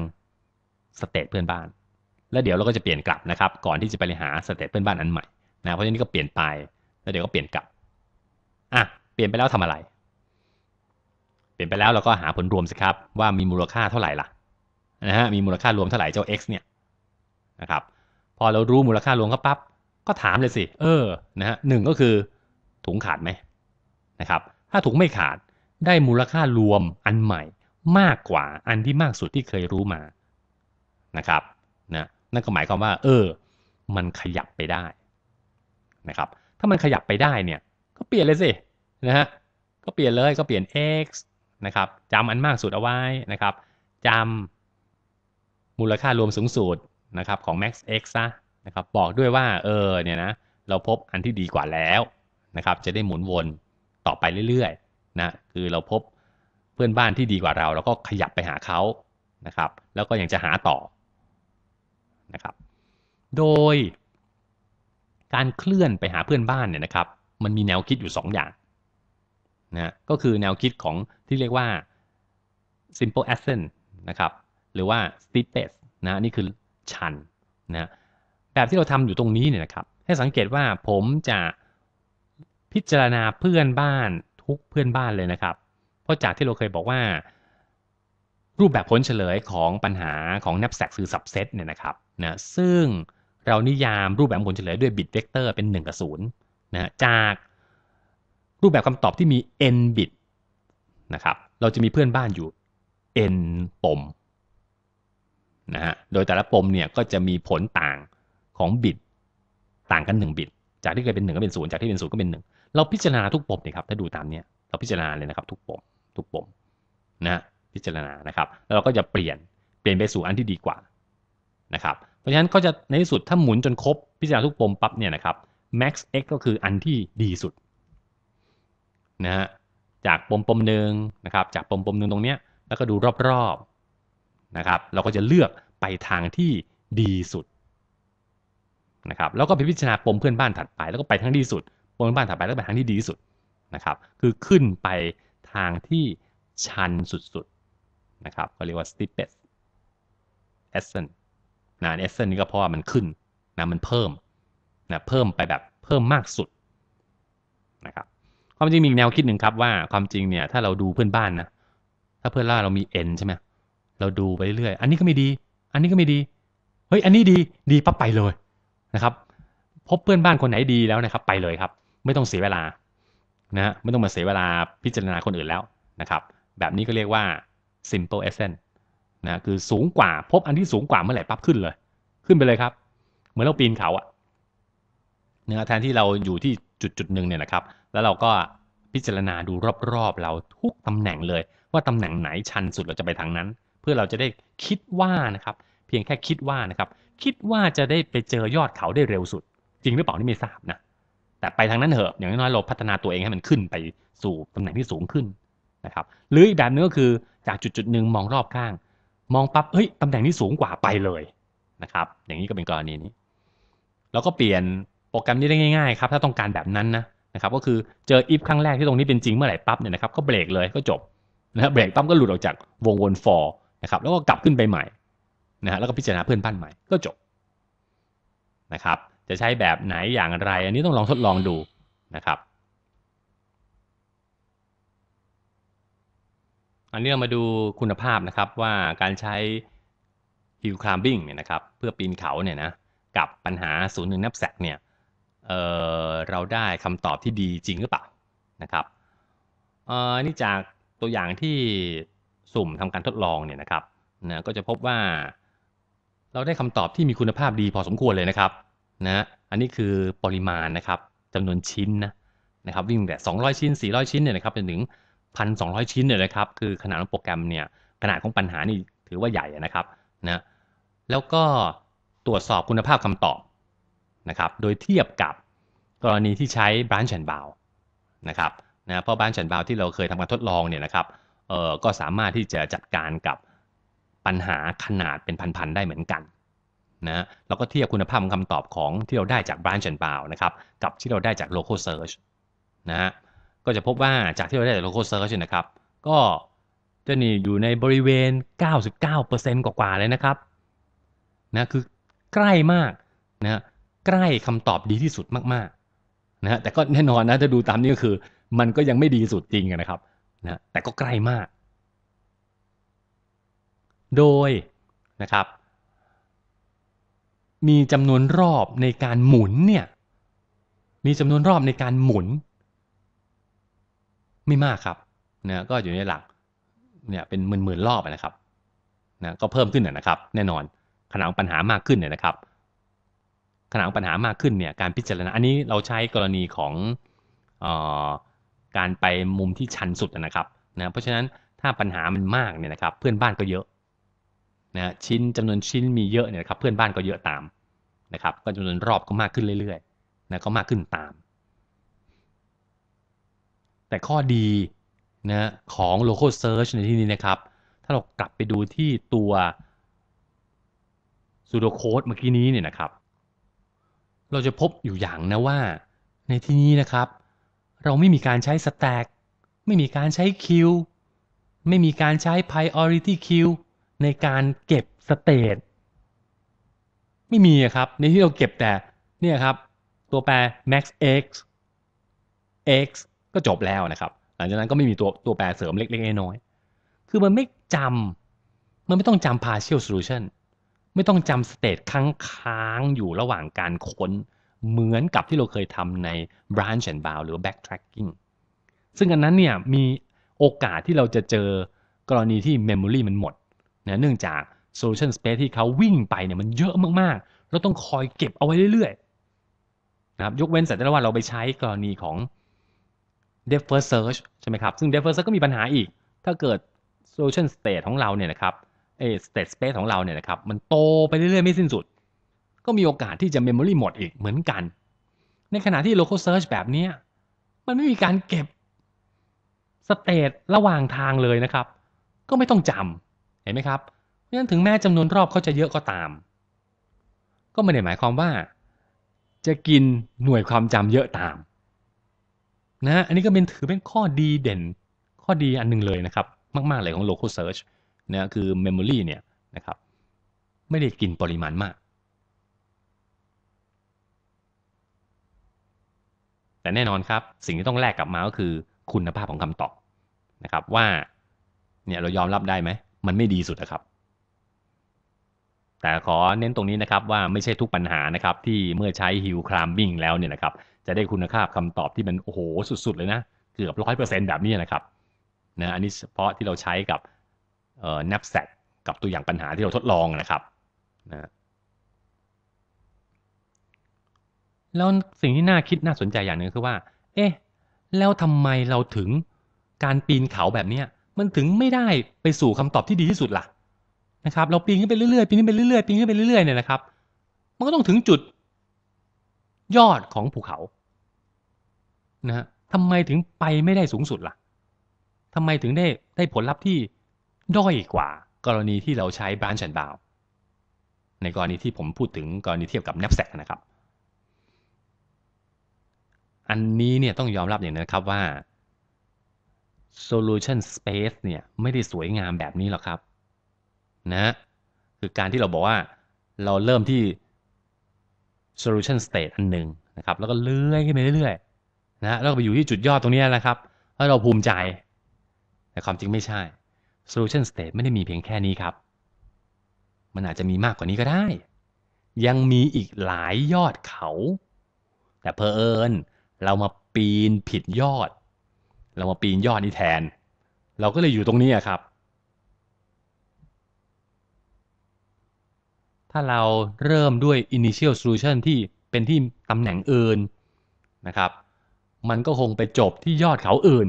สเตตเพื่อนบ้าน แล้วเดี๋ยวเราก็จะเปลี่ยนกลับนะครับ ก่อนที่จะไปหาสเตตเพื่อนบ้านอันใหม่นะเพราะฉะนั้นก็เปลี่ยนไปแล้วเดี๋ยวก็เปลี่ยนกลับ อ่ะเปลี่ยนไปแล้วทำอะไร เปลี่ยนไปแล้วเราก็หาผลรวมสิครับ ว่ามีมูลค่าเท่าไหร่ล่ะนะฮะมีมูลค่ารวมเท่าไหร่เจ้า x เนี่ยนะครับ พอเรารู้มูลค่ารวมก็ปั๊บก็ถามเลยสิเออนะฮะหนึ่งก็คือถุงขาดไหมนะครับ ถ้าถุงไม่ขาดได้มูลค่ารวมอันใหม่มากกว่าอันที่มากสุดที่เคยรู้มา นะครับนะนั่นก็หมายความว่าเออมันขยับไปได้นะครับถ้ามันขยับไปได้เนี่ย ก็เปลี่ยนเลยสินะฮะก็เปลี่ยนเลยก็เปลี่ยน x นะครับจำอันมากสุด เอาไว้นะครับจำมูลค่ารวมสูงสุดนะครับของ max x ซะนะครับบอกด้วยว่าเออเนี่ยนะเราพบอันที่ดีกว่าแล้วนะครับจะได้หมุนวนต่อไปเรื่อยๆนะคือเราพบเพื่อนบ้านที่ดีกว่าเราเราก็ขยับไปหาเขานะครับ แล้วก็ยังจะหาต่อนะครับโดยการเคลื่อนไปหาเพื่อนบ้านเนี่ยนะครับ มันมีแนวคิดอยู่ 2ออย่างนะก็คือแนวคิดของที่เรียกว่า simple action นะครับหรือว่า steepest นะนี่คือชันนะแบบที่เราทำอยู่ตรงนี้เนี่ยนะครับ ให้สังเกตว่าผมจะพิจารณาเพื่อนบ้านทุกเพื่อนบ้านเลยนะครับ เพราะจากที่เราเคยบอกว่ารูปแบบผลเฉลยของปัญหาของนับแสกสือสับ เซตเนี่ยนะครับนะซึ่งเรานิยามรูปแบบผลเฉลยด้วยบิตเวกเตอร์เป็น 1 กับ0นะจากรูปแบบคำตอบที่มี n บิตนะครับเราจะมีเพื่อนบ้านอยู่ n ปมนะฮะโดยแต่ละปมเนี่ยก็จะมีผลต่างของ บิตต่างกัน1บิตจากที่เคยเป็น1ก็เป็น0จากที่เป็น0ก็เป็น 1เราพิจารณาทุกปมเนี่ยครับ ถ้าดูตามเนี้ยเราพิจารณาเลยนะครับทุกปม ทุกปมนะพิจารณา นะครับ แล้วเราก็จะเปลี่ยน เปลี่ยนไปสู่อันที่ดีกว่านะครับ เพราะฉะนั้นก็จะในที่สุดถ้าหมุนจนครบพิจารณาทุกปมปั๊บเนี่ยนะครับ max x ก็คืออันที่ดีสุดนะฮะ จากปมปมหนึ่งนะครับ จากปมปมหนึ่งตรงเนี้ยแล้วก็ดูรอบๆนะครับ เราก็จะเลือกไปทางที่ดีสุดนะครับ แล้วก็ไปพิจารณาปมเพื่อนบ้านถัดไป แล้วก็ไปทางดีสุดวงเล็บบ้านถัดไปต้อไเป็นทางที่ดีที่สุดนะครับ คือขึ้นไปทางที่ชันสุดๆนะครับ ก็เรียกว่า steepest ascent นะ ascent นี่ก็เพราะว่ามันขึ้นนะมันเพิ่มนะเพิ่มไปแบบเพิ่มมากสุดนะครับความจริงมีแนวคิดหนึ่งครับว่าความจริงเนี่ยถ้าเราดูเพื่อนบ้านนะถ้าเพื่อนล่าเรามี n ใช่ไหมเราดูไปเรื่อยอันนี้ก็ไม่ดี อันนี้ก็ไม่ดีเฮ้ยอันนี้ดีดีปั๊บไปเลยนะครับ พบเพื่อนบ้านคนไหนดีแล้วนะครับไปเลยครับไม่ต้องเสียเวลานะฮะไม่ต้องมาเสียเวลาพิจารณาคนอื่นแล้วนะครับ แบบนี้ก็เรียกว่า simple essence นะคือสูงกว่าพบอันที่สูงกว่าเมื่อไหร่ปั๊บขึ้นเลย ขึ้นไปเลยครับเหมือนเราปีนเขาอะนะแทนที่เราอยู่ที่จุดจุดหนึ่งเนี่ยนะครับ แล้วเราก็พิจารณาดูรอบๆเราทุกตำแหน่งเลย ว่าตำแหน่งไหนชันสุดเราจะไปทางนั้น เพื่อเราจะได้คิดว่านะครับ เพียงแค่คิดว่านะครับ คิดว่าจะได้ไปเจอยอดเขาได้เร็วสุด จริงหรือเปล่านี่ไม่ทราบนะแต่ไปทางนั้นเถอะอย่างน้อยเราพัฒนาตัวเองให้มันขึ้นไปสู่ตำแหน่งที่สูงขึ้นนะครับ หรืออีกแบบนึงก็คือจากจุดจุดหนึ่งมองรอบข้าง มองปั๊บเฮ้ยตำแหน่งที่สูงกว่าไปเลยนะครับ อย่างนี้ก็เป็นกรณีนี้ แล้วก็เปลี่ยนโปรแกรมนี้ได้ง่ายๆครับถ้าต้องการแบบนั้นนะนะครับ ก็คือเจออีฟครั้งแรกที่ตรงนี้เป็นจริงเมื่อไหร่ปั๊บเนี่ยนะครับ ก็เบรกเลยก็จบนะเบรกปั๊บก็หลุดออกจากวงวนฟอร์นะครับ แล้วก็กลับขึ้นไปใหม่นะฮะแล้วก็พิจารณาเพื่อนบ้านใหม่ก็จบนะครับจะใช้แบบไหนอย่างไร อันนี้ต้องลองทดลองดูนะครับ อันนี้เรามาดูคุณภาพนะครับว่าการใช้ hill climbing เนี่ยนะครับเพื่อปีนเขาเนี่ยนะกับปัญหาศูนย์หนึ่งนับแสกเนี่ยเเราได้คำตอบที่ดีจริงหรือเปล่านะครับนี่จากตัวอย่างที่สุ่มทำการทดลองเนี่ยนะครับนะก็จะพบว่าเราได้คำตอบที่มีคุณภาพดีพอสมควรเลยนะครับนะอันนี้คือปริมาณนะครับจำนวนชิ้นนะนะครับ วิ่งแต่200 ชิ้น 400 ชิ้นเนี่ยนะครับจนถึง 1,200 ชิ้นเนี่ยนะครับคือขนาดของโปรแกรมเนี่ยขนาดของปัญหานี่ ถือว่าใหญ่นะครับนะแล้วก็ตรวจสอบคุณภาพคำตอบนะครับโดยเทียบกับกรณีที่ใช้ branch and bound นะครับนะเพราะ branch and bound ที่เราเคยทำการทดลองเนี่ยนะครับเอ่อก็สามารถที่จะจัดการกับปัญหาขนาดเป็นพันๆได้เหมือนกันนะแล้วก็เทียบคุณภาพของคำตอบของที่เราได้จาก branch and bound นะครับกับที่เราได้จาก local search นะฮะก็จะพบว่าจากที่เราได้จาก local search นะครับ ก็จะนี่อยู่ในบริเวณ 99%กว่าๆเลยนะครับนะคือใกล้มากนะใกล้คำตอบดีที่สุดมากๆนะแต่ก็แน่นอนนะถ้าดูตามนี้ก็คือมันก็ยังไม่ดีสุดจริงนะครับนะแต่ก็ใกล้มาก โดยนะครับมีจำนวนรอบในการหมุนเนี่ย มีจำนวนรอบในการหมุนไม่มากครับนะก็อยู่ในหลัก เนี่ยเป็นหมื่นหมื่นรอบนะครับนะก็เพิ่มขึ้นนะครับ แน่นอนขนาดปัญหามากขึ้นเนี่ยนะครับขนาดปัญหามากขึ้นเนี่ย การพิจารณาอันนี้เราใช้กรณีของออการไปมุมที่ชันสุดนะครับนะเพราะฉะนั้นถ้าปัญหามันมากเนี่ยนะครับ เพื่อนบ้านก็เยอะนะฮะชิ้นจำนวนชิ้นมีเยอะเนี่ยครับเพื่อนบ้านก็เยอะตามนะครับ ก็จำนวนรอบก็มากขึ้นเรื่อยๆนะก็มากขึ้นตาม แต่ข้อดีนะของ local search ในที่นี้นะครับ ถ้าเรากลับไปดูที่ตัว pseudo code เมื่อกี้นี้เนี่ยนะครับ เราจะพบอยู่อย่างนะว่าในที่นี้นะครับ เราไม่มีการใช้ stack ไม่มีการใช้ queue ไม่มีการใช้ priority queue ในการเก็บสเตตไม่มีครับในที่เราเก็บแต่เนี่ยครับตัวแปร max x x ก็จบแล้วนะครับหลังจากนั้นก็ไม่มีตัวตัวแปรเสริมเล็ก ๆ น้อยๆคือมันไม่จำมันไม่ต้องจำ partial solution ไม่ต้องจำสเตตค้างๆ อยู่ระหว่างการค้นเหมือนกับที่เราเคยทำใน branch and bound หรือ backtracking ซึ่งอันนั้นเนี่ยมีโอกาสที่เราจะเจอกรณีที่ memory มันหมดนะเนื่องจาก solution space ที่เขาวิ่งไปเนี่ยมันเยอะมาก ๆ เราต้องคอยเก็บเอาไว้เรื่อยๆนะครับ ยกเว้นแต่ะว่าเราไปใช้กรณีของ depth f i r s e a r c h ใช่ไหมครับ ซึ่ง depth f i r s search ก็มีปัญหาอีก ถ้าเกิด solution state ของเราเนี่ยนะครับเอ state space ของเราเนี่ยนะครับ มันโตไปเรื่อยๆ ไม่สิ้นสุด ก็มีโอกาสที่จะ memory หมดอีกเหมือนกัน ในขณะที่ local search แบบนี้ มันไม่มีการเก็บสเตตระหว่างทางเลยนะครับ ก็ไม่ต้องจำเห็นไหมครับเพราะนั้นถึงแม้จำนวนรอบเขาจะเยอะก็ตาม ก็ไม่ได้หมายความว่า จะกินหน่วยความจำเยอะตามนะอันนี้ก็เป็นถือเป็นข้อดีเด่นข้อดีอันนึงเลยนะครับมาก ๆ เลยของ local search นะคือ memory เนี่ยนะครับไม่ได้กินปริมาณมาก แต่แน่นอนครับ สิ่งที่ต้องแลกกลับมาก็คือคุณภาพของคำตอบนะครับว่าเนี่ยเรายอมรับได้ไหมมันไม่ดีสุดนะครับ แต่ขอเน้นตรงนี้นะครับว่าไม่ใช่ทุกปัญหานะครับ ที่เมื่อใช้ฮิวครามบิ้งแล้วเนี่ยนะครับจะได้คุณค่าคำตอบที่มันโอ้โห สุดๆเลยนะเกือบร้อยเปอร์เซ็นต์แบบนี้นะครับนะอันนี้เฉพาะที่เราใช้กับเอ่อนับแซกกับตัวอย่างปัญหาที่เราทดลองนะครับนะแล้วสิ่งที่น่าคิดน่าสนใจอย่างหนึ่งคือว่า เอ๊ะ แล้วทำไมเราถึงการปีนเขาแบบเนี้ยมันถึงไม่ได้ไปสู่คำตอบที่ดีที่สุดล่ะนะครับเราปีนขึ้นไปเรื่อยๆปีนขึ้นไปเรื่อยๆปีนขึ้นไปเรื่อยๆเนี่ยนะครับมันก็ต้องถึงจุดยอดของภูเขา นะฮะทำไมถึงไปไม่ได้สูงสุดละ่ะทำไมถึงได้ได้ผลลัพธ์ที่ด้อยกว่า กรณีที่เราใช้บรานชันบาว ในกรณีที่ผมพูดถึงกรณีเทียบกับแนบแสกนะครับ อันนี้เนี่ยต้องยอมรับอย่างนะครับว่า solution space เนี่ยไม่ได้สวยงามแบบนี้หรอกครับนะคือการที่เราบอกว่าเราเริ่มที่ solution state อันหนึ่งนะครับแล้วก็เลื่อยขึ้นไปเรื่อยๆนะแล้วก็ไปอยู่ที่จุดยอดตรงนี้แหละครับแล้วเราภูมิใจ แต่ความจริงไม่ใช่ solution state ไม่ได้มีเพียงแค่นี้ครับ มันอาจจะมีมากกว่านี้ก็ได้ ยังมีอีกหลายยอดเขา แต่เพอเอิญเรามาปีนผิดยอดเรามาปีนยอดนี้แทน เราก็เลยอยู่ตรงนี้ครับ ถ้าเราเริ่มด้วย initial solution ที่เป็นที่ตำแหน่งอื่นนะครับ มันก็คงไปจบที่ยอดเขาอื่น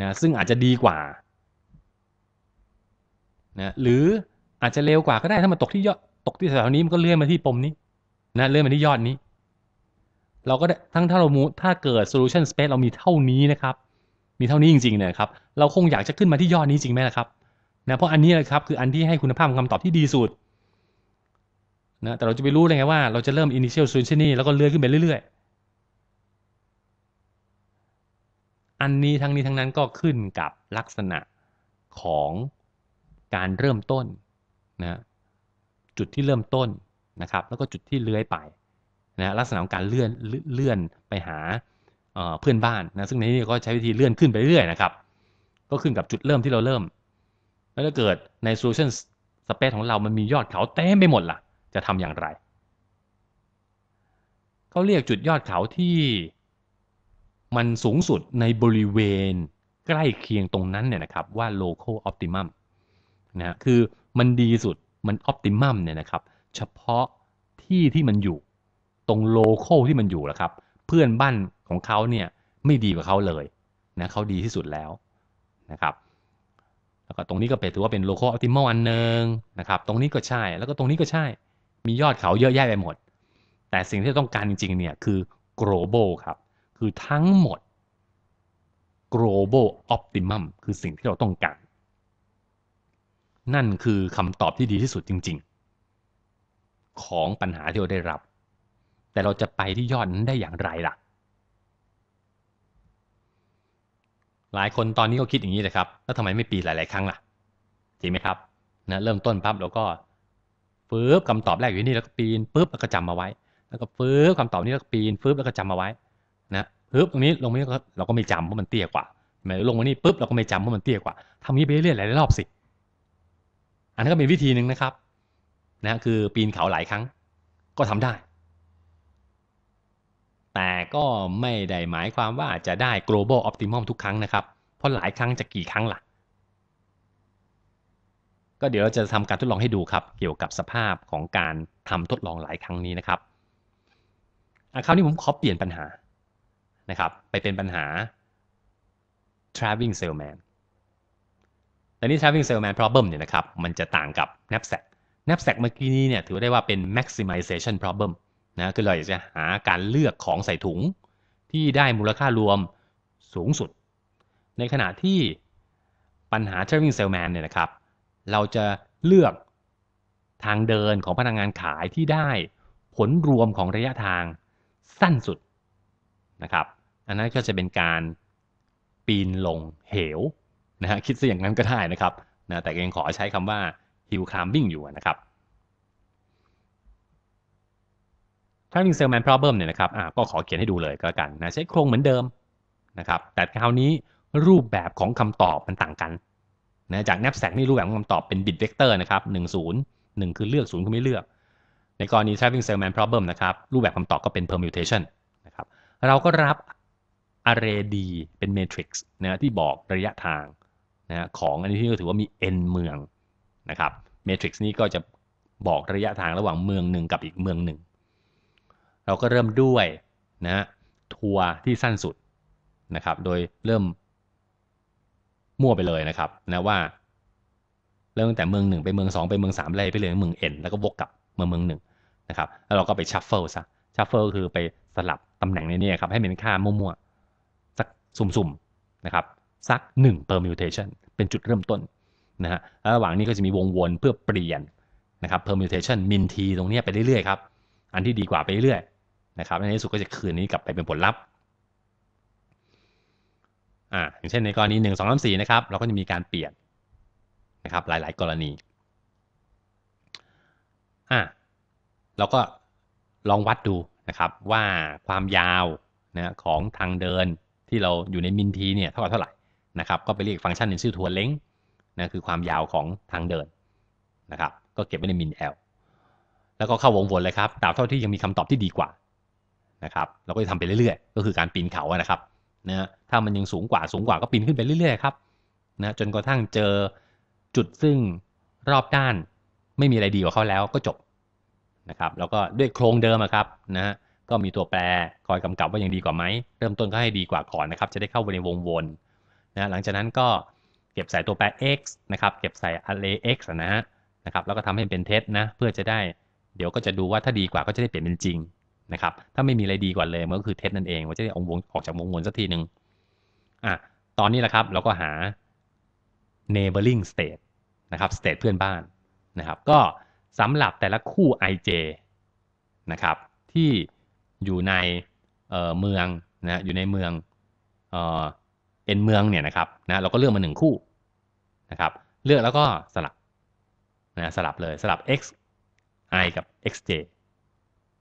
นะซึ่งอาจจะดีกว่านะหรืออาจจะเร็วกว่าก็ได้ถ้ามันตกที่ยอดตกที่แถวนี้มันก็เลื่อนมาที่ปมนี้นะเลื่อนมาที่ยอดนี้ เราก็ได้ทั้งถ้าเรามูถ้าเกิด solution space เรามีเท่านี้นะครับมีเท่านี้จริงๆเนี่ยครับ เราคงอยากจะขึ้นมาที่ยอดนี้จริงไหมล่ะครับนะเพราะอันนี้นะครับคืออันที่ให้คุณภาพคำตอบที่ดีสุดนะ แต่เราจะไปรู้ได้ไงว่าเราจะเริ่ม initial solution นี่แล้วก็เลื่อนขึ้นไปเรื่อยๆ อันนี้ทั้งนี้ทั้งนั้นก็ขึ้นกับลักษณะของการเริ่มต้นนะจุดที่เริ่มต้นนะครับ แล้วก็จุดที่เลื้อยไปนะลักษณะของการเลื่อนเลื่อนไปหาเพื่อนบ้านนะซึ่งในนี้ก็ใช้วิธีเลื่อนขึ้นไปเรื่อยนะครับ ก็ขึ้นกับจุดเริ่มที่เราเริ่ม แล้วถ้าเกิดใน solution space ของเรา มันมียอดเขาเต็มไปหมดล่ะ จะทำอย่างไรเขาเรียกจุดยอดเขาที่มันสูงสุดในบริเวณใกล้เคียงตรงนั้นเนี่ยนะครับว่า local optimum นะคือมันดีสุดมัน optimum เนี่ยนะครับเฉพาะที่ที่มันอยู่ตรง local ที่มันอยู่่ะครับเพื่อนบ้านของเขาเนี่ยไม่ดีกว่าเขาเลยนะเขาดีที่สุดแล้วนะครับแล้วก็ตรงนี้ก็เป็นถือว่าเป็นโลคอลอ p ติมอลอันหนึ่งนะครับตรงนี้ก็ใช่แล้วก็ตรงนี้ก็ใช่ มียอดเขาเยอะแยะไปหมด แต่สิ่งที่ต้องการจริงๆเนี่ยคือ global ครับคือทั้งหมด global optimum คือสิ่งที่เราต้องการ นั่นคือคำตอบที่ดีที่สุดจริง ๆ ของปัญหาที่เราได้รับ แต่เราจะไปที่ยอดนั้นได้อย่างไรล่ะหลายคนตอนนี้ก็คิดอย่างนี้เลยครับแล้วทำไมไม่ปีหลาย ๆ ครั้งล่ะจริงไหมครับนะเริ่มต้นปั๊บเราก็ฟื้บคำตอบแรกอยู่นี่แล้วก็ปีนปึ๊บแล้วก็จำมาไว้ แล้วก็ฟื้บคำตอบนี้แล้วก็ปีนฟื้บแล้วก็จำมาไว้ นะปึ๊บตรงนี้ลงมนี้เราก็ไม่จำเพราะมันเตี้ยกว่าหมลงมานี่ปึ๊บเราก็ไม่จำเพราะมันเตี้ยกว่าทำนี้ไปเรื่อย ๆ หลายรอบสิ อันนั้นก็เป็นวิธีหนึ่งนะครับนะคือปีนเขาหลายครั้ง ก็ทำได้แต่ก็ไม่ได้หมายความว่าจะได้ global optimum ทุกครั้งนะครับ เพราะหลายครั้งจะกี่ครั้งละ่ะ ก็เดี๋ยวเราจะทำการทดลองให้ดูครับ เกี่ยวกับสภาพของการทำทดลองหลายครั้งนี้นะครับ คราวนี้ผมขอเปลี่ยนปัญหานะครับไปเป็นปัญหา traveling salesman แต่นี้ traveling salesman problem เนี่ยนะครับ มันจะต่างกับ knapsack knapsack เมื่อกี้นี้เนี่ยถือได้ว่าเป็น maximization problem นะคือเราอยากจะหาการเลือกของใส่ถุงที่ได้มูลค่ารวมสูงสุด ในขณะที่ปัญหา traveling salesman เนี่ยนะครับเราจะเลือกทางเดินของพนักงงานขายที่ได้ผลรวมของระยะทางสั้นสุดนะครับ อันนั้นก็จะเป็นการปีนลงเหวนะฮะคิดซะอย่างนั้นก็ได้นะครับนะแต่ยังขอใช้คำว่า hill climbing อยู่นะครับ t ั้ v e l i n g salesman p บ o b l e เนี่ยนะครับ อ่า ก็ขอเขียนให้ดูเลยก็แล้วกันนะใช้โครงเหมือนเดิมนะครับ แต่คราวนี้รูปแบบของคำตอบมันต่างกันนะ จากแนบแส a นี่รูปแบบของคำตอบเป็นบิตเวกเตอร์นะครับหหนนนึ่งศูย์ึ่งคือเลือกศูน์คือไม่เลือก ในกรณี traveling salesman problem นะครับ รูปแบบคำตอบก็เป็น permutation นะครับ เราก็รับ array d เป็น matrix นะที่บอกระยะทางนะของอันนี้ที่ถือว่ามี n เมืองนะครับ matrix นี้ก็จะบอกระยะทางระหว่างเมืองหนึ่งกับอีกเมืองหนึ่งเราก็เริ่มด้วยนะทัวร์ที่สั้นสุดนะครับโดยเริ่มมั่วไปเลยนะครับนะว่า เริ่มตั้งแต่เมืองหนึ่งไปเมืองสองไปเมืองสามไล่ไปเลยเมืองเอ็นแล้วก็วกกลับเมืองเมืองหนึ่งนะครับแล้วเราก็ไปชัฟเฟิลซะชัฟเฟิลคือไปสลับตำแหน่งในนี้ครับให้เป็นค่ามั่วๆสักสุ่มๆนะครับสัก1 permutation เป็นจุดเริ่มต้นนะฮะระหว่างนี้ก็จะมีวงวนเพื่อเปลี่ยนนะครับ permutation min t ตรงนี้ไปเรื่อยๆครับอันที่ดีกว่าไปเรื่อยนะครับในที่สุดก็จะคืนนี้กลับไปเป็นผลลัพธ์อ่าอย่างเช่นในกรณี1 2 3 4นะครับเราก็จะมีการเปลี่ยนนะครับหลาย ๆ กรณีอ่าเราก็ลองวัดดูนะครับว่าความยาวนะของทางเดินที่เราอยู่ในมินทีเนี่ยเท่ากับเท่าไหร่นะครับก็ไปเรียกฟังก์ชันในชื่อทัวร์เล้งนะคือความยาวของทางเดินนะครับ ก็เก็บไว้ในมินแอลแล้วก็เข้าวงวนเลยครับตราบเท่าที่ยังมีคำตอบที่ดีกว่านะครับเราก็จะทำไปเรื่อย ๆ ก็คือการปีนเขานะครับนะถ้ามันยังสูงกว่าสูงกว่าก็ปีนขึ้นไปเรื่อยๆครับนะจนกระทั่งเจอจุดซึ่งรอบด้านไม่มีอะไรดีกว่าเขาแล้วก็จบนะครับแล้วก็ด้วยโครงเดิมครับนะฮะก็มีตัวแปรคอยกำกับว่ายังดีกว่าไหมเริ่มต้นก็ให้ดีกว่า ก่อนนะครับจะได้เข้าไปในวงวนนะหลังจากนั้นก็เก็บใส่ตัวแปร x นะครับเก็บใส่ array x นะฮะนะครับแล้วก็ทำให้เป็นเทสนะเพื่อจะได้เดี๋ยวก็จะดูว่าถ้าดีกว่าก็จะได้เปลี่ยนเป็นจริงนะครับถ้าไม่มีอะไรดีกว่าเลยมันก็คือเท็จนั่นเอง ว่าจะได้องวงออกจากวงวนสักทีหนึ่งอ่ะตอนนี้แหละครับเราก็หา neighboring state นะครับ state เพื่อนบ้านนะครับ ก็สำหรับแต่ละคู่ ij นะครับที่อยู่ในเเมืองนะอยู่ในเมืองเอ็นเมืองเนี่ยนะครับนะเราก็เลือกมาหนึ่งคู่นะครับ เลือกแล้วก็สลับนะสลับเลยสลับ x i กับ x j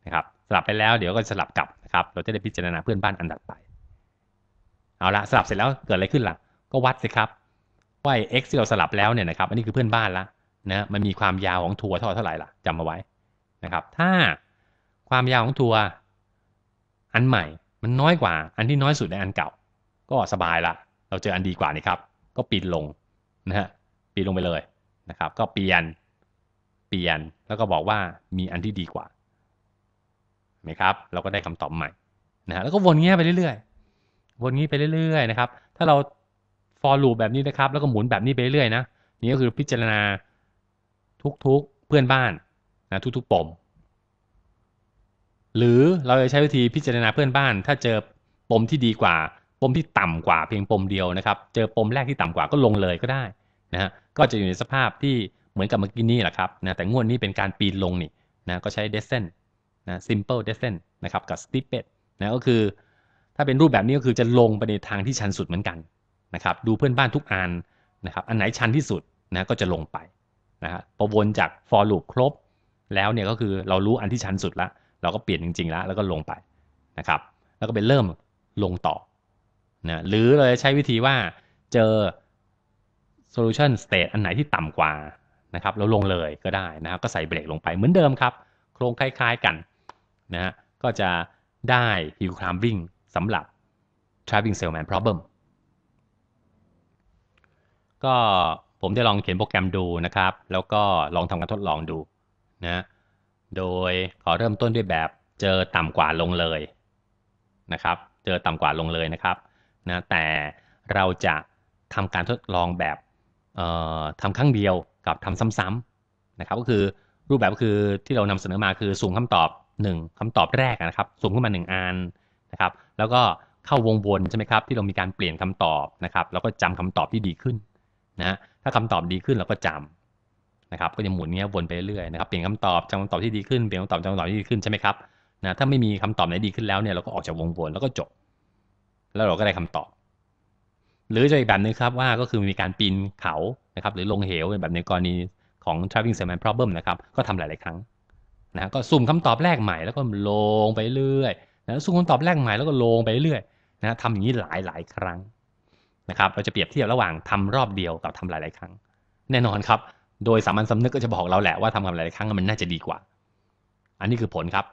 นะครับสลับไปแล้วเดี๋ยวก็สลับกลับนะครับ เราจะได้พิจารณาเพื่อนบ้านอันดับไป เอาละสลับเสร็จแล้วเกิดอะไรขึ้นล่ะ ก็วัดสิครับว่า x ที่เราสลับแล้วเนี่ยนะครับอันนี้คือเพื่อนบ้านละนะมันมีความยาวของทัวร์เท่าเท่าไหร่ล่ะจำเอาไว้นะครับ ถ้าความยาวของทัวร์อันใหม่ มันน้อยกว่า อันที่น้อยสุดในอันเก่าก็สบายละเราเจออันดีกว่านี่ครับ ก็ปีนลงนะฮะปีนลงไปเลยนะครับ ก็เปลี่ยนเปลี่ยนแล้วก็บอกว่ามีอันที่ดีกว่าไหมครับเราก็ได้คำตอบใหม่นะแล้วก็วนเงี้ยไปเรื่อยๆ วนงี้ไปเรื่อยๆนะครับ ถ้าเรา for loop แบบนี้นะครับ แล้วก็หมุนแบบนี้ไปเรื่อยๆนะนี่ก็คือพิจารณาทุกๆเพื่อนบ้านนะทุกๆปม หรือเราจะใช้วิธีพิจารณาเพื่อนบ้าน ถ้าเจอปมที่ดีกว่า ปมที่ต่ำกว่า เพียงปมเดียวนะครับ เจอปมแรกที่ต่ำกว่าก็ลงเลยก็ได้นะฮะก็จะอยู่ในสภาพที่เหมือนกับเมื่อกี้นี่แหละครับนะแต่งวดนี้เป็นการปีนลงนี่นะก็ใช้เดซเซนนะ simple descent นะครับกับ s t e e p e d นะก็คือถ้าเป็นรูปแบบนี้ก็คือจะลงไปในทางที่ชันสุดเหมือนกันนะครับดูเพื่อนบ้านทุกอันนะครับอันไหนชันที่สุดนะก็จะลงไปนะฮะพอวนจาก for loop ครบแล้วเนี่ยก็คือเรารู้อันที่ชันสุดละเราก็เปลี่ยนจริงๆแล้วแล้วก็ลงไปนะครับแล้วก็ไปเริ่มลงต่อนะหรือเราจะใช้วิธีว่าเจอ solution state อันไหนที่ต่ำกว่านะครับเราลงเลยก็ได้นะครับก็ใส่เบรกลงไปเหมือนเดิมครับ โครงคล้าย ๆกันนะฮะก็จะได้ Hill Climbing สำหรับ Traveling Salesman Problem ก็ผมได้ลองเขียนโปรแกรมดูนะครับ แล้วก็ลองทำการทดลองดูนะ โดย ขอเริ่มต้นด้วยแบบเจอต่ำกว่าลงเลยนะครับ เจอต่ำกว่าลงเลยนะครับ นะ แต่เราจะทำการทดลองแบบทำครั้งเดียวกับทำซ้ำๆนะครับ ก็คือรูปแบบก็คือที่เรานำเสนอมาคือสูงคำตอบ1คำตอบแรกนะครับสูงขึ้นมา 1อันนะครับ แล้วก็เข้าวงวนใช่ไหมครับ ที่เรามีการเปลี่ยนคำตอบนะครับ แล้วก็จำคำตอบที่ดีขึ้นนะถ้าคำตอบดีขึ้นเราก็จำนะครับ ก็จะหมุนเงี้ยวนไปเรื่อยนะครับเปลี่ยนคำตอบจำคำตอบที่ดีขึ้นเปลี่ยนคำตอบจำคำตอบที่ดีขึ้นใช่ไหมครับนะถ้าไม่มีคำตอบไหนดีขึ้นแล้วเนี่ยเราก็ออกจากวงวนแล้วก็จบ แล้วเราก็ได้คำตอบ หรือจะอีกแบบนึงครับว่าก็คือมีการปีนเขานะครับหรือลงเหวแบบในกรณีของ traveling salmon problem นะครับ ก็ทำหลายๆครั้งนะก็สุ่มคำตอบแรกใหม่ แล้วก็ลงไปเรื่อยนะสุ่มคำตอบแรกใหม่แล้วก็ลงไปเรื่อยนะทำอย่างนี้หลายหลายครั้ง นะครับเราจะเปรียบเทียบระหว่างทำรอบเดียวกับทำหลาย ๆ ครั้ง แน่นอนครับ โดยสามัญสำนึกก็จะบอกเราแหละว่าทำกับหลายครั้งมันน่าจะดีกว่า อันนี้คือผลครับ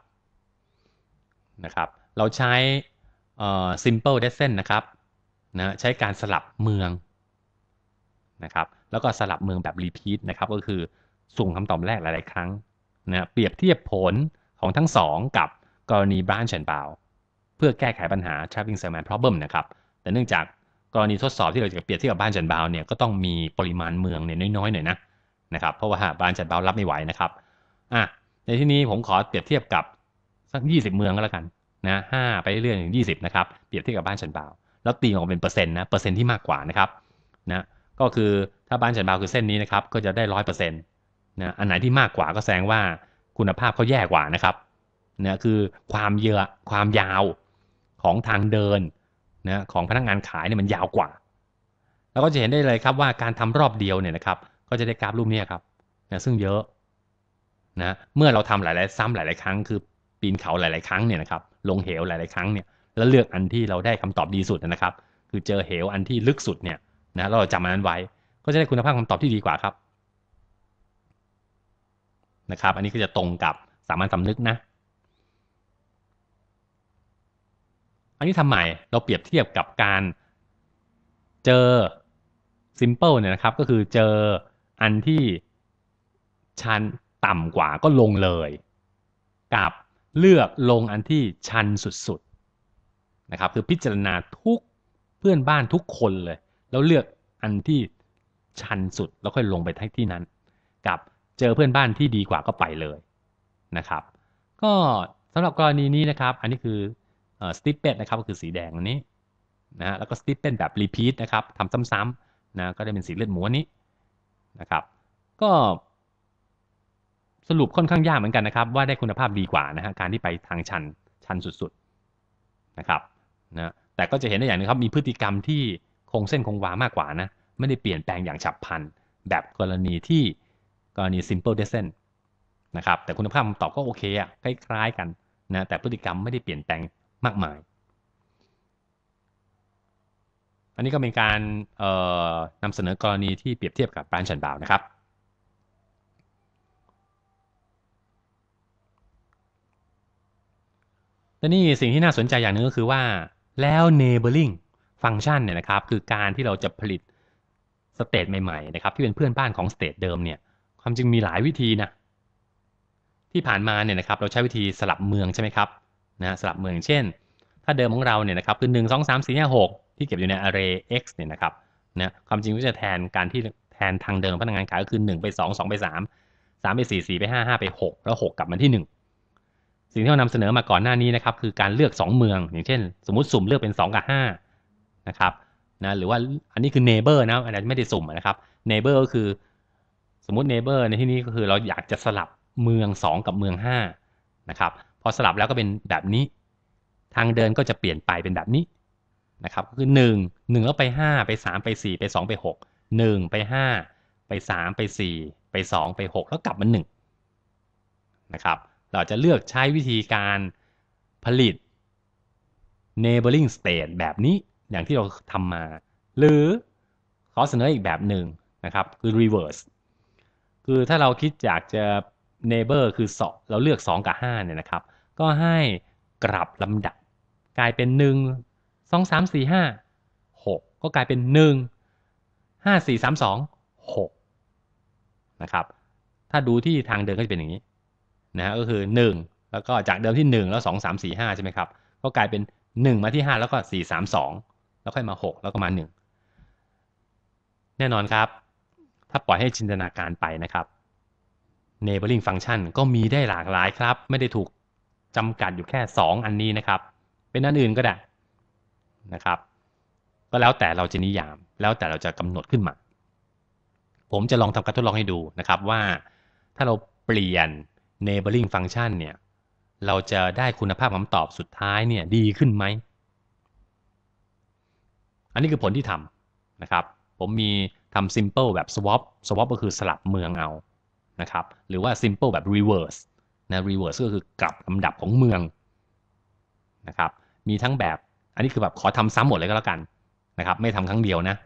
นะครับ เราใช้ simple descent นะครับนะใช้การสลับเมืองนะครับ แล้วก็สลับเมืองแบบรีพีทนะครับ ก็คือสุ่มคำตอบแรกหลายๆครั้งนะเปรียบเทียบผลของทั้งสองกับกรณีบรานเ h a n น b o u เพื่อแก้ไขปัญหา traveling salesman problem นะครับแต่เนื่องจากกรณีทดสอบที่เราจะเปรียบเทียบกับบ้านเ h a n น b o u เนี่ยก็ต้องมีปริมาณเมืองเนี่ยน้อยๆหน่อยนะนะครับเพราะว่าบ้านเ h a n น b o u รับไม่ไหวนะครับอ่ะในที่นี้ผมขอเปรียบเทียบกับสัก 20 เมืองก็แล้วกันนะห้าไปเรื่อยๆถึง20 นะครับเปรียบเทียบกับบ้านฉันเปาแล้วตีออกเป็นเปอร์เซ็นต์นะเปอร์เซ็นต์ที่มากกว่านะครับนะก็คือถ้าบ้านฉันเปาคือเส้นนี้นะครับก็จะได้ร้อยเปอร์เซ็นต์นะอันไหนที่มากกว่าก็แสดงว่าคุณภาพเขาแย่กว่านะครับนะคือความเยอะความยาวของทางเดินนะของพนักงานขายเนี่ยมันยาวกว่า แล้วก็จะเห็นได้เลยครับว่าการทำรอบเดียวเนี่ยนะครับ ก็จะได้กราฟรูปนี้ครับนะซึ่งเยอะนะเมื่อเราทำหลาย ๆ ซ้ำหลาย ๆ ครั้งคือปีนเขาหลาย ๆ ครั้งเนี่ยนะครับลงเหวหลาย ๆ ครั้งเนี่ยแล้วเลือกอันที่เราได้คำตอบดีสุดนะครับ คือเจอเหวอันที่ลึกสุดเนี่ยนะเราจำมันนไว้ก็จะได้คุณภาพคำตอบที่ดีกว่าครับนะครับ อันนี้ก็จะตรงกับสามัญสำนึกนะ อันนี้ทำใหม่เราเปรียบเทียบกับการเจอ simple เนี่ยนะครับ ก็คือเจออันที่ชันต่ำกว่าก็ลงเลย กับเลือกลงอันที่ชันสุดๆ นะครับ คือพิจารณาทุกเพื่อนบ้านทุกคนเลย แล้วเลือกอันที่ชันสุดแล้วค่อยลงไปที่นั้น กับเจอเพื่อนบ้านที่ดีกว่าก็ไปเลยนะครับก็สำหรับกรณีนี้นะครับอันนี้คือสติปเปนนะครับก็คือสีแดงอันนี้นะฮะแล้วก็สติปเปนแบบรีพีทนะครับทำซ้ำๆนะก็ได้เป็นสีเลือดหมูนี้นะครับก็สรุปค่อนข้างยากเหมือนกันนะครับว่าได้คุณภาพดีกว่านะฮะการที่ไปทางชันชันสุดๆนะครับนะแต่ก็จะเห็นได้อย่างนึงครับมีพฤติกรรมที่คงเส้นคงวามากกว่านะไม่ได้เปลี่ยนแปลงอย่างฉับพลันแบบกรณีที่กรณี simple descent นะครับ แต่คุณภาพคำตอบก็โอเคอะคล้ายๆกันนะแต่พฤติกรรมไม่ได้เปลี่ยนแปลงมากมาย อันนี้ก็เป็นการนำเสนอกรณีที่เปรียบเทียบกับบ r a น c ันบ d b o นะครับและนี่สิ่งที่น่าสนใจอย่างนึงก็คือว่าแล้ว neighboring ฟังก์ชันเนี่ยนะครับคือการที่เราจะผลิตสเตตใหม่ๆ นะครับที่เป็นเพื่อนบ้านของสเตตเดิมเนี่ยความจริงมีหลายวิธีนะที่ผ่านมาเนี่ยนะครับเราใช้วิธีสลับเมืองใช่ไหมครับนะสลับเมืองเช่น ถ้าเดิมของเราเนี่ยนะครับคือ 1 2 3 4 5 6 ที่เก็บอยู่ใน array x เนี่ยนะครับนะความจริงก็จะแทนการที่แทนทางเดิมพนักงานขายก็คือ1ไป2 2ไป3 3ไป4 4ไป5 5ไป6แล้ว 6 กลับมาที่ 1 สิ่งที่เรานำเสนอมาก่อนหน้านี้นะครับคือการเลือก 2 เมือง อย่างเช่น สมมติสุ่มเลือกเป็น 2 กับ5นะครับนะหรือว่าอันนี้คือ neighbor นะอันนี้ไม่ได้สุ่มนะครับ neighbor ก็คือสมมติ neighbor ในที่นี้ก็คือเราอยากจะสลับเมือง 2 กับเมือง5นะครับพอสลับแล้วก็เป็นแบบนี้ ทางเดินก็จะเปลี่ยนไปเป็นแบบนี้นะครับ ก็คือ1 1แล้วไป 5 ไป 3 ไป 4 ไป 2 ไป 6 1 ไป 5 ไป 3 ไป 4 ไป 2 ไป 6 แล้วกลับมา1นะครับเราจะเลือกใช้วิธีการผลิต neighboring state แบบนี้อย่างที่เราทำมาหรือขอเสนออีกแบบหนึ่งนะครับ คือ reverse คือถ้าเราคิดอยากจะ neighbor คือสองเราเลือก2กับ5เนี่ยนะครับ ก็ให้กลับลำดับ กลายเป็น 1 2 3 4 5 6ก็กลายเป็น 1 5 4 3 2 6นะครับ ถ้าดูที่ทางเดินก็จะเป็นอย่างนี้นะฮะก็คือ 1 แล้วก็จากเดิมที่ 1 แล้ว 2 3 4 5ใช่ไหมครับก็กลายเป็น 1 มาที่5 แล้วก็ 4 3 2 แล้วค่อยมา 6 แล้วก็มา1แน่นอนครับถ้าปล่อยให้จินตนาการไปนะครับ neighboring function ก็มีได้หลากหลายครับ ไม่ได้ถูกจำกัดอยู่แค่ 2 อันนี้นะครับ เป็นอันอื่นก็ได้นะครับ ก็แล้วแต่เราจะนิยามแล้วแต่เราจะกำหนดขึ้นมา ผมจะลองทำการทดลองให้ดูนะครับ ว่าถ้าเราเปลี่ยน neighboring function เนี่ยเราจะได้คุณภาพคำตอบสุดท้ายเนี่ยดีขึ้นไหมอันนี้คือผลที่ทำนะครับ ผมมีทำ simple แบบ swap swap ก็คือสลับเมืองเอา นะครับ หรือว่า simple แบบ reverse นะ reverse ก็คือกลับลำดับของเมือง นะครับ มีทั้งแบบ อันนี้คือแบบขอทำซ้ำหมดเลยก็แล้วกัน นะครับ ไม่ทำครั้งเดียวนะ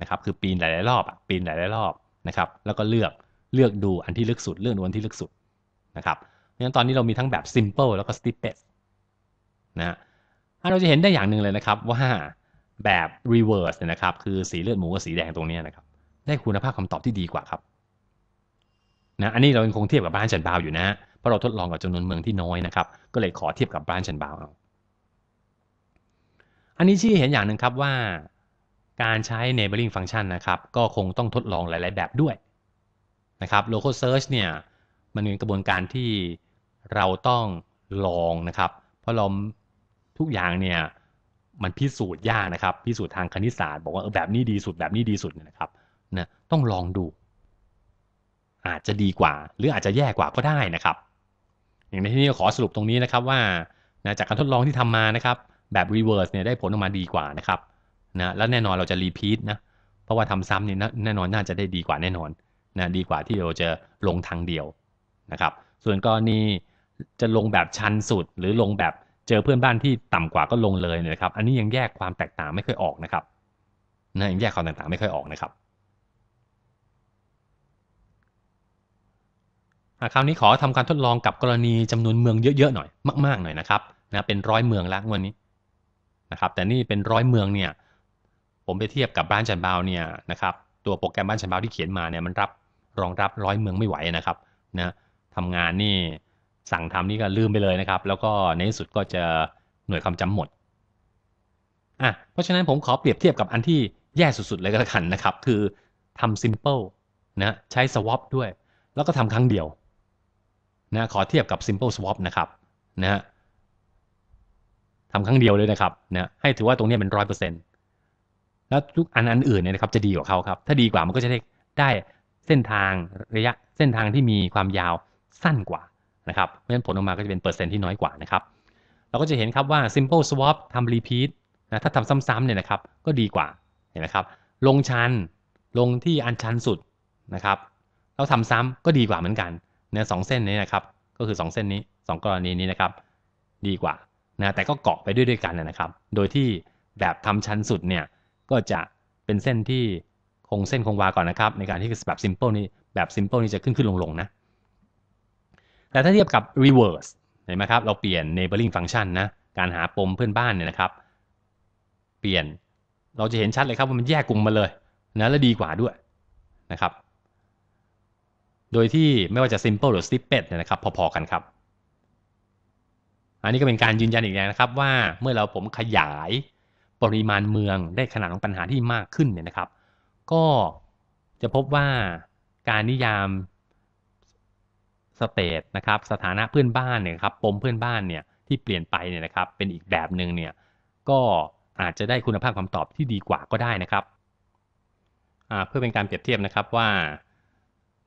นะครับ คือปีนหลายๆรอบปีนหลายๆรอบ นะครับ แล้วก็เลือกเลือกดูอันที่ลึกสุดเลือกดูอันที่ลึกสุด นะครับเพราะฉะนั้นตอนนี้เรามีทั้งแบบ simple แล้วก็ steepest นะเราจะเห็นได้อย่างหนึ่งเลยนะครับว่าแบบ reverse นะครับ คือสีเลือดหมูกับสีแดงตรงนี้นะครับ ได้คุณภาพคำตอบที่ดีกว่าครับนะ อันนี้เราคงเทียบกับบ้านฉันบาวอยู่นะเพราะเราทดลองกับจำนวนเมืองที่น้อยนะครับ ก็เลยขอเทียบกับบ้านฉันบาวเอา อันนี้ชี้เห็นอย่างหนึ่งครับว่าการใช้ neighboring function นะครับ ก็คงต้องทดลองหลาย ๆแบบด้วยนะครับ local search เนี่ย มันเป็นกระบวนการที่เราต้องลองนะครับ เพราะเราทุกอย่างเนี่ยมันพิสูจน์ยากนะครับพิสูจน์ทางคณิตศาสตร์ บอกว่าเออแบบนี้ดีสุดแบบนี้ดีสุดนะครับนะต้องลองดู อาจจะดีกว่า หรืออาจจะแย่กว่าก็ได้นะครับ อย่างในที่นี้ขอสรุปตรงนี้นะครับว่านะจากการทดลองที่ทำมานะครับ แบบรีเวิร์สเนี่ยได้ผลออกมาดีกว่านะครับนะแล้วแน่นอนเราจะรีพีทนะเพราะว่าทำซ้ำเนี่ยแน่นอนน่าจะได้ดีกว่าแน่นอนนะดีกว่าที่เราจะลงทางเดียวนะครับ ส่วนกรณีจะลงแบบชันสุดหรือลงแบบเจอเพื่อนบ้านที่ต่ำกว่าก็ลงเลยนะครับ อันนี้ยังแยกความแตกต่างไม่ค่อยออกนะครับ นะยังแยกความแตกต่างไม่ค่อยออกนะครับ คราวนี้ขอทำการทดลองกับกรณีจำนวนเมืองเยอะๆหน่อยมากๆหน่อยนะครับนะเป็นร้อยเมืองละวันนี้นะครับ แต่นี่เป็นร้อยเมืองเนี่ย ผมไปเทียบกับบ้านจันบาวเนี่ยนะครับตัวโปรแกรมบ้านฉันบาวที่เขียนมาเนี่ยมันรับรองรับร้อยเมืองไม่ไหวนะครับนะทำงานนี่สั่งทำนี่ก็ลืมไปเลยนะครับ แล้วก็ในที่สุดก็จะหน่วยความจำหมดอ่ะ เพราะฉะนั้นผมขอเปรียบเทียบกับอันที่แย่สุด ๆ เลยก็แล้วกันนะครับ คือทำ simple นะ ใช้ swap ด้วย แล้วก็ทำครั้งเดียวนะ ขอเทียบกับ simple swap นะครับ นะฮะทำครั้งเดียวเลยนะครับนะให้ถือว่าตรงนี้เป็นร้อยเปอร์เซ็นต์แล้วทุกอันอันอื่นเนี่ยนะครับ จะดีกว่าเขาครับ ถ้าดีกว่ามันก็จะได้เส้นทางระยะเส้นทางที่มีความยาวสั้นกว่านะครับเพราะฉะนั้นผลออกมาก็จะเป็นเปอร์เซ็นต์ที่น้อยกว่านะครับ เราก็จะเห็นครับว่า simple swap ทำ repeat นะ ถ้าทำซ้ำๆเนี่ยนะครับ ก็ดีกว่า เห็นไหมครับ ลงชันลงที่อันชันสุดนะครับ เราทำซ้ำก็ดีกว่าเหมือนกัน เนี่ยสเส้นนี้นะครับ ก็คือ 2 เส้นนี้ 2 กรณีนี้นะครับ ดีกว่า นะ แต่ก็เกาะไปด้วยด้วยกันนะครับ โดยที่แบบทำชันสุดเนี่ย ก็จะเป็นเส้นที่คงเส้นคงวาก่อนนะครับ ในการที่แบบ simple นี่ แบบ simple นี่จะขึ้นขึ้นลงลงนะแต่ถ้าเทียบกับ reverse เห็นไหมครับ เราเปลี่ยน neighboring function นะ การหาปมเพื่อนบ้านเนี่ยนะครับ เปลี่ยน เราจะเห็นชัดเลยครับว่ามันแยกกลุ่มมาเลยนะและดีกว่าด้วยนะครับ โดยที่ไม่ว่าจะ simple หรือ snippet เนี่ยนะครับ พอ ๆกันครับ อันนี้ก็เป็นการยืนยันอีกอย่างนะครับ ว่าเมื่อเราผมขยายปริมาณเมืองได้ขนาดของปัญหาที่มากขึ้นเนี่ยนะครับ ก็จะพบว่าการนิยามสเตตนะครับสถานะเพื่อนบ้านเนี่ยครับปมเพื่อนบ้านเนี่ยที่เปลี่ยนไปเนี่ยนะครับเป็นอีกแบบหนึ่งเนี่ยก็อาจจะได้คุณภาพคำตอบที่ดีกว่าก็ได้นะครับเพื่อเป็นการเปรียบเทียบนะครับว่า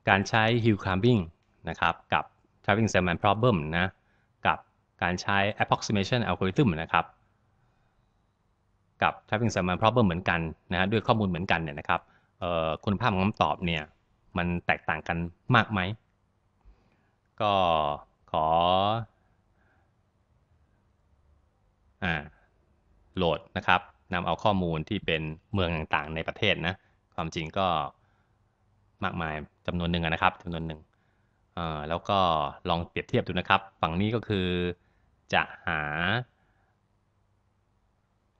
การใช้ Hill Climbing นะครับกับ Traveling Salmon Problem นะกับการใช้ Approximation Algorithm นะครับกับ Traveling Salmon Problem เหมือนกันนะฮะด้วยข้อมูลเหมือนกันเนี่ยนะครับคุณภาพของคำตอบเนี่ยมันแตกต่างกันมากไหมก็ขออโหลดนะครับนำเอาข้อมูลที่เป็นเมืองต่างๆ ในประเทศนะ ความจริงก็มากมายจำนวนหนึ่งนะครับจำนวนหนึ่งแล้วก็ลองเปรียบเทียบดูนะครับ ฝั่งนี้ก็คือจะหา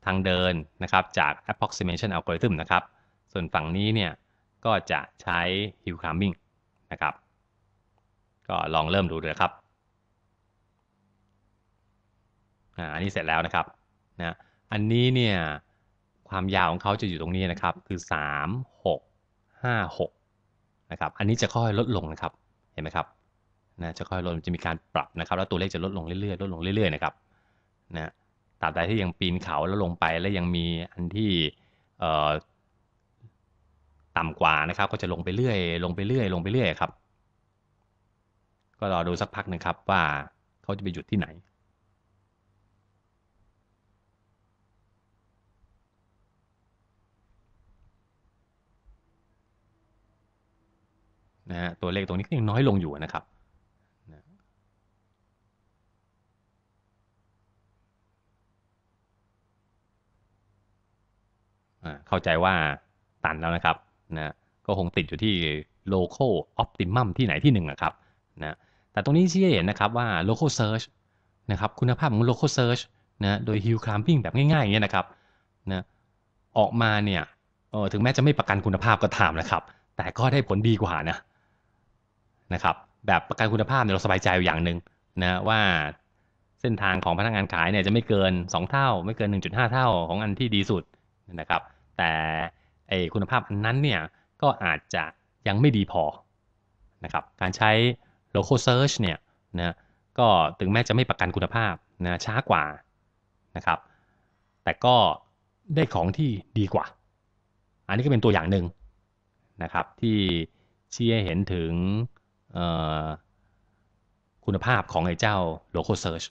ทางเดินนะครับจาก approximation algorithm นะครับ ส่วนฝั่งนี้เนี่ย ก็จะใช้ hill climbing นะครับก็ลองเริ่มดูเลยครับอ่าอันนี้เสร็จแล้วนะครับ นะ อันนี้เนี่ยความยาวของเขาจะอยู่ตรงนี้นะครับ คือ3 6 5 6นะครับ อันนี้จะค่อยลดลงนะครับ เห็นไหมครับ นะ จะค่อยลดจะมีการปรับนะครับ แล้วตัวเลขจะลดลงเรื่อยๆ ลดลงเรื่อยๆนะครับ นะตราบใดที่ยังปีนเขาแล้วลงไป แล้วยังมีอันที่ต่ำกว่านะครับ ก็จะลงไปเรื่อยลงไปเรื่อยลงไปเรื่อยครับก็รอดูสักพักนะครับว่าเขาจะไปหยุดที่ไหนนะฮะ ตัวเลขตรงนี้ยังน้อยลงอยู่นะครับ เข้าใจว่าตันแล้วนะครับนะ ก็คงติดอยู่ที่ local optimum ที่ไหนที่หนึ่งนะครับนะแต่ตรงนี้ที่จะเห็นนะครับว่า local search นะครับคุณภาพของ local search นะโดย hill climbing แบบง่ายๆ อย่างเงี้ยนะครับนะออกมาเนี่ยเออถึงแม้จะไม่ประกันคุณภาพก็ตามนะครับ แต่ก็ได้ผลดีกว่านะ นะครับ แบบประกันคุณภาพเนี่ยเราสบายใจอย่างหนึ่งนะว่าเส้นทางของพนักงานขายเนี่ยจะไม่เกิน 2 เท่า ไม่เกิน 1.5 เท่าของอันที่ดีสุดนะครับ แต่ไอคุณภาพอันนั้นเนี่ยก็อาจจะยังไม่ดีพอนะครับ การใช้ local search เนี่ยนะก็ถึงแม้จะไม่ประกันคุณภาพนะช้ากว่านะครับ แต่ก็ได้ของที่ดีกว่า อันนี้ก็เป็นตัวอย่างหนึ่งนะครับที่ชี้ให้เห็นถึงคุณภาพของไอ้เจ้า local search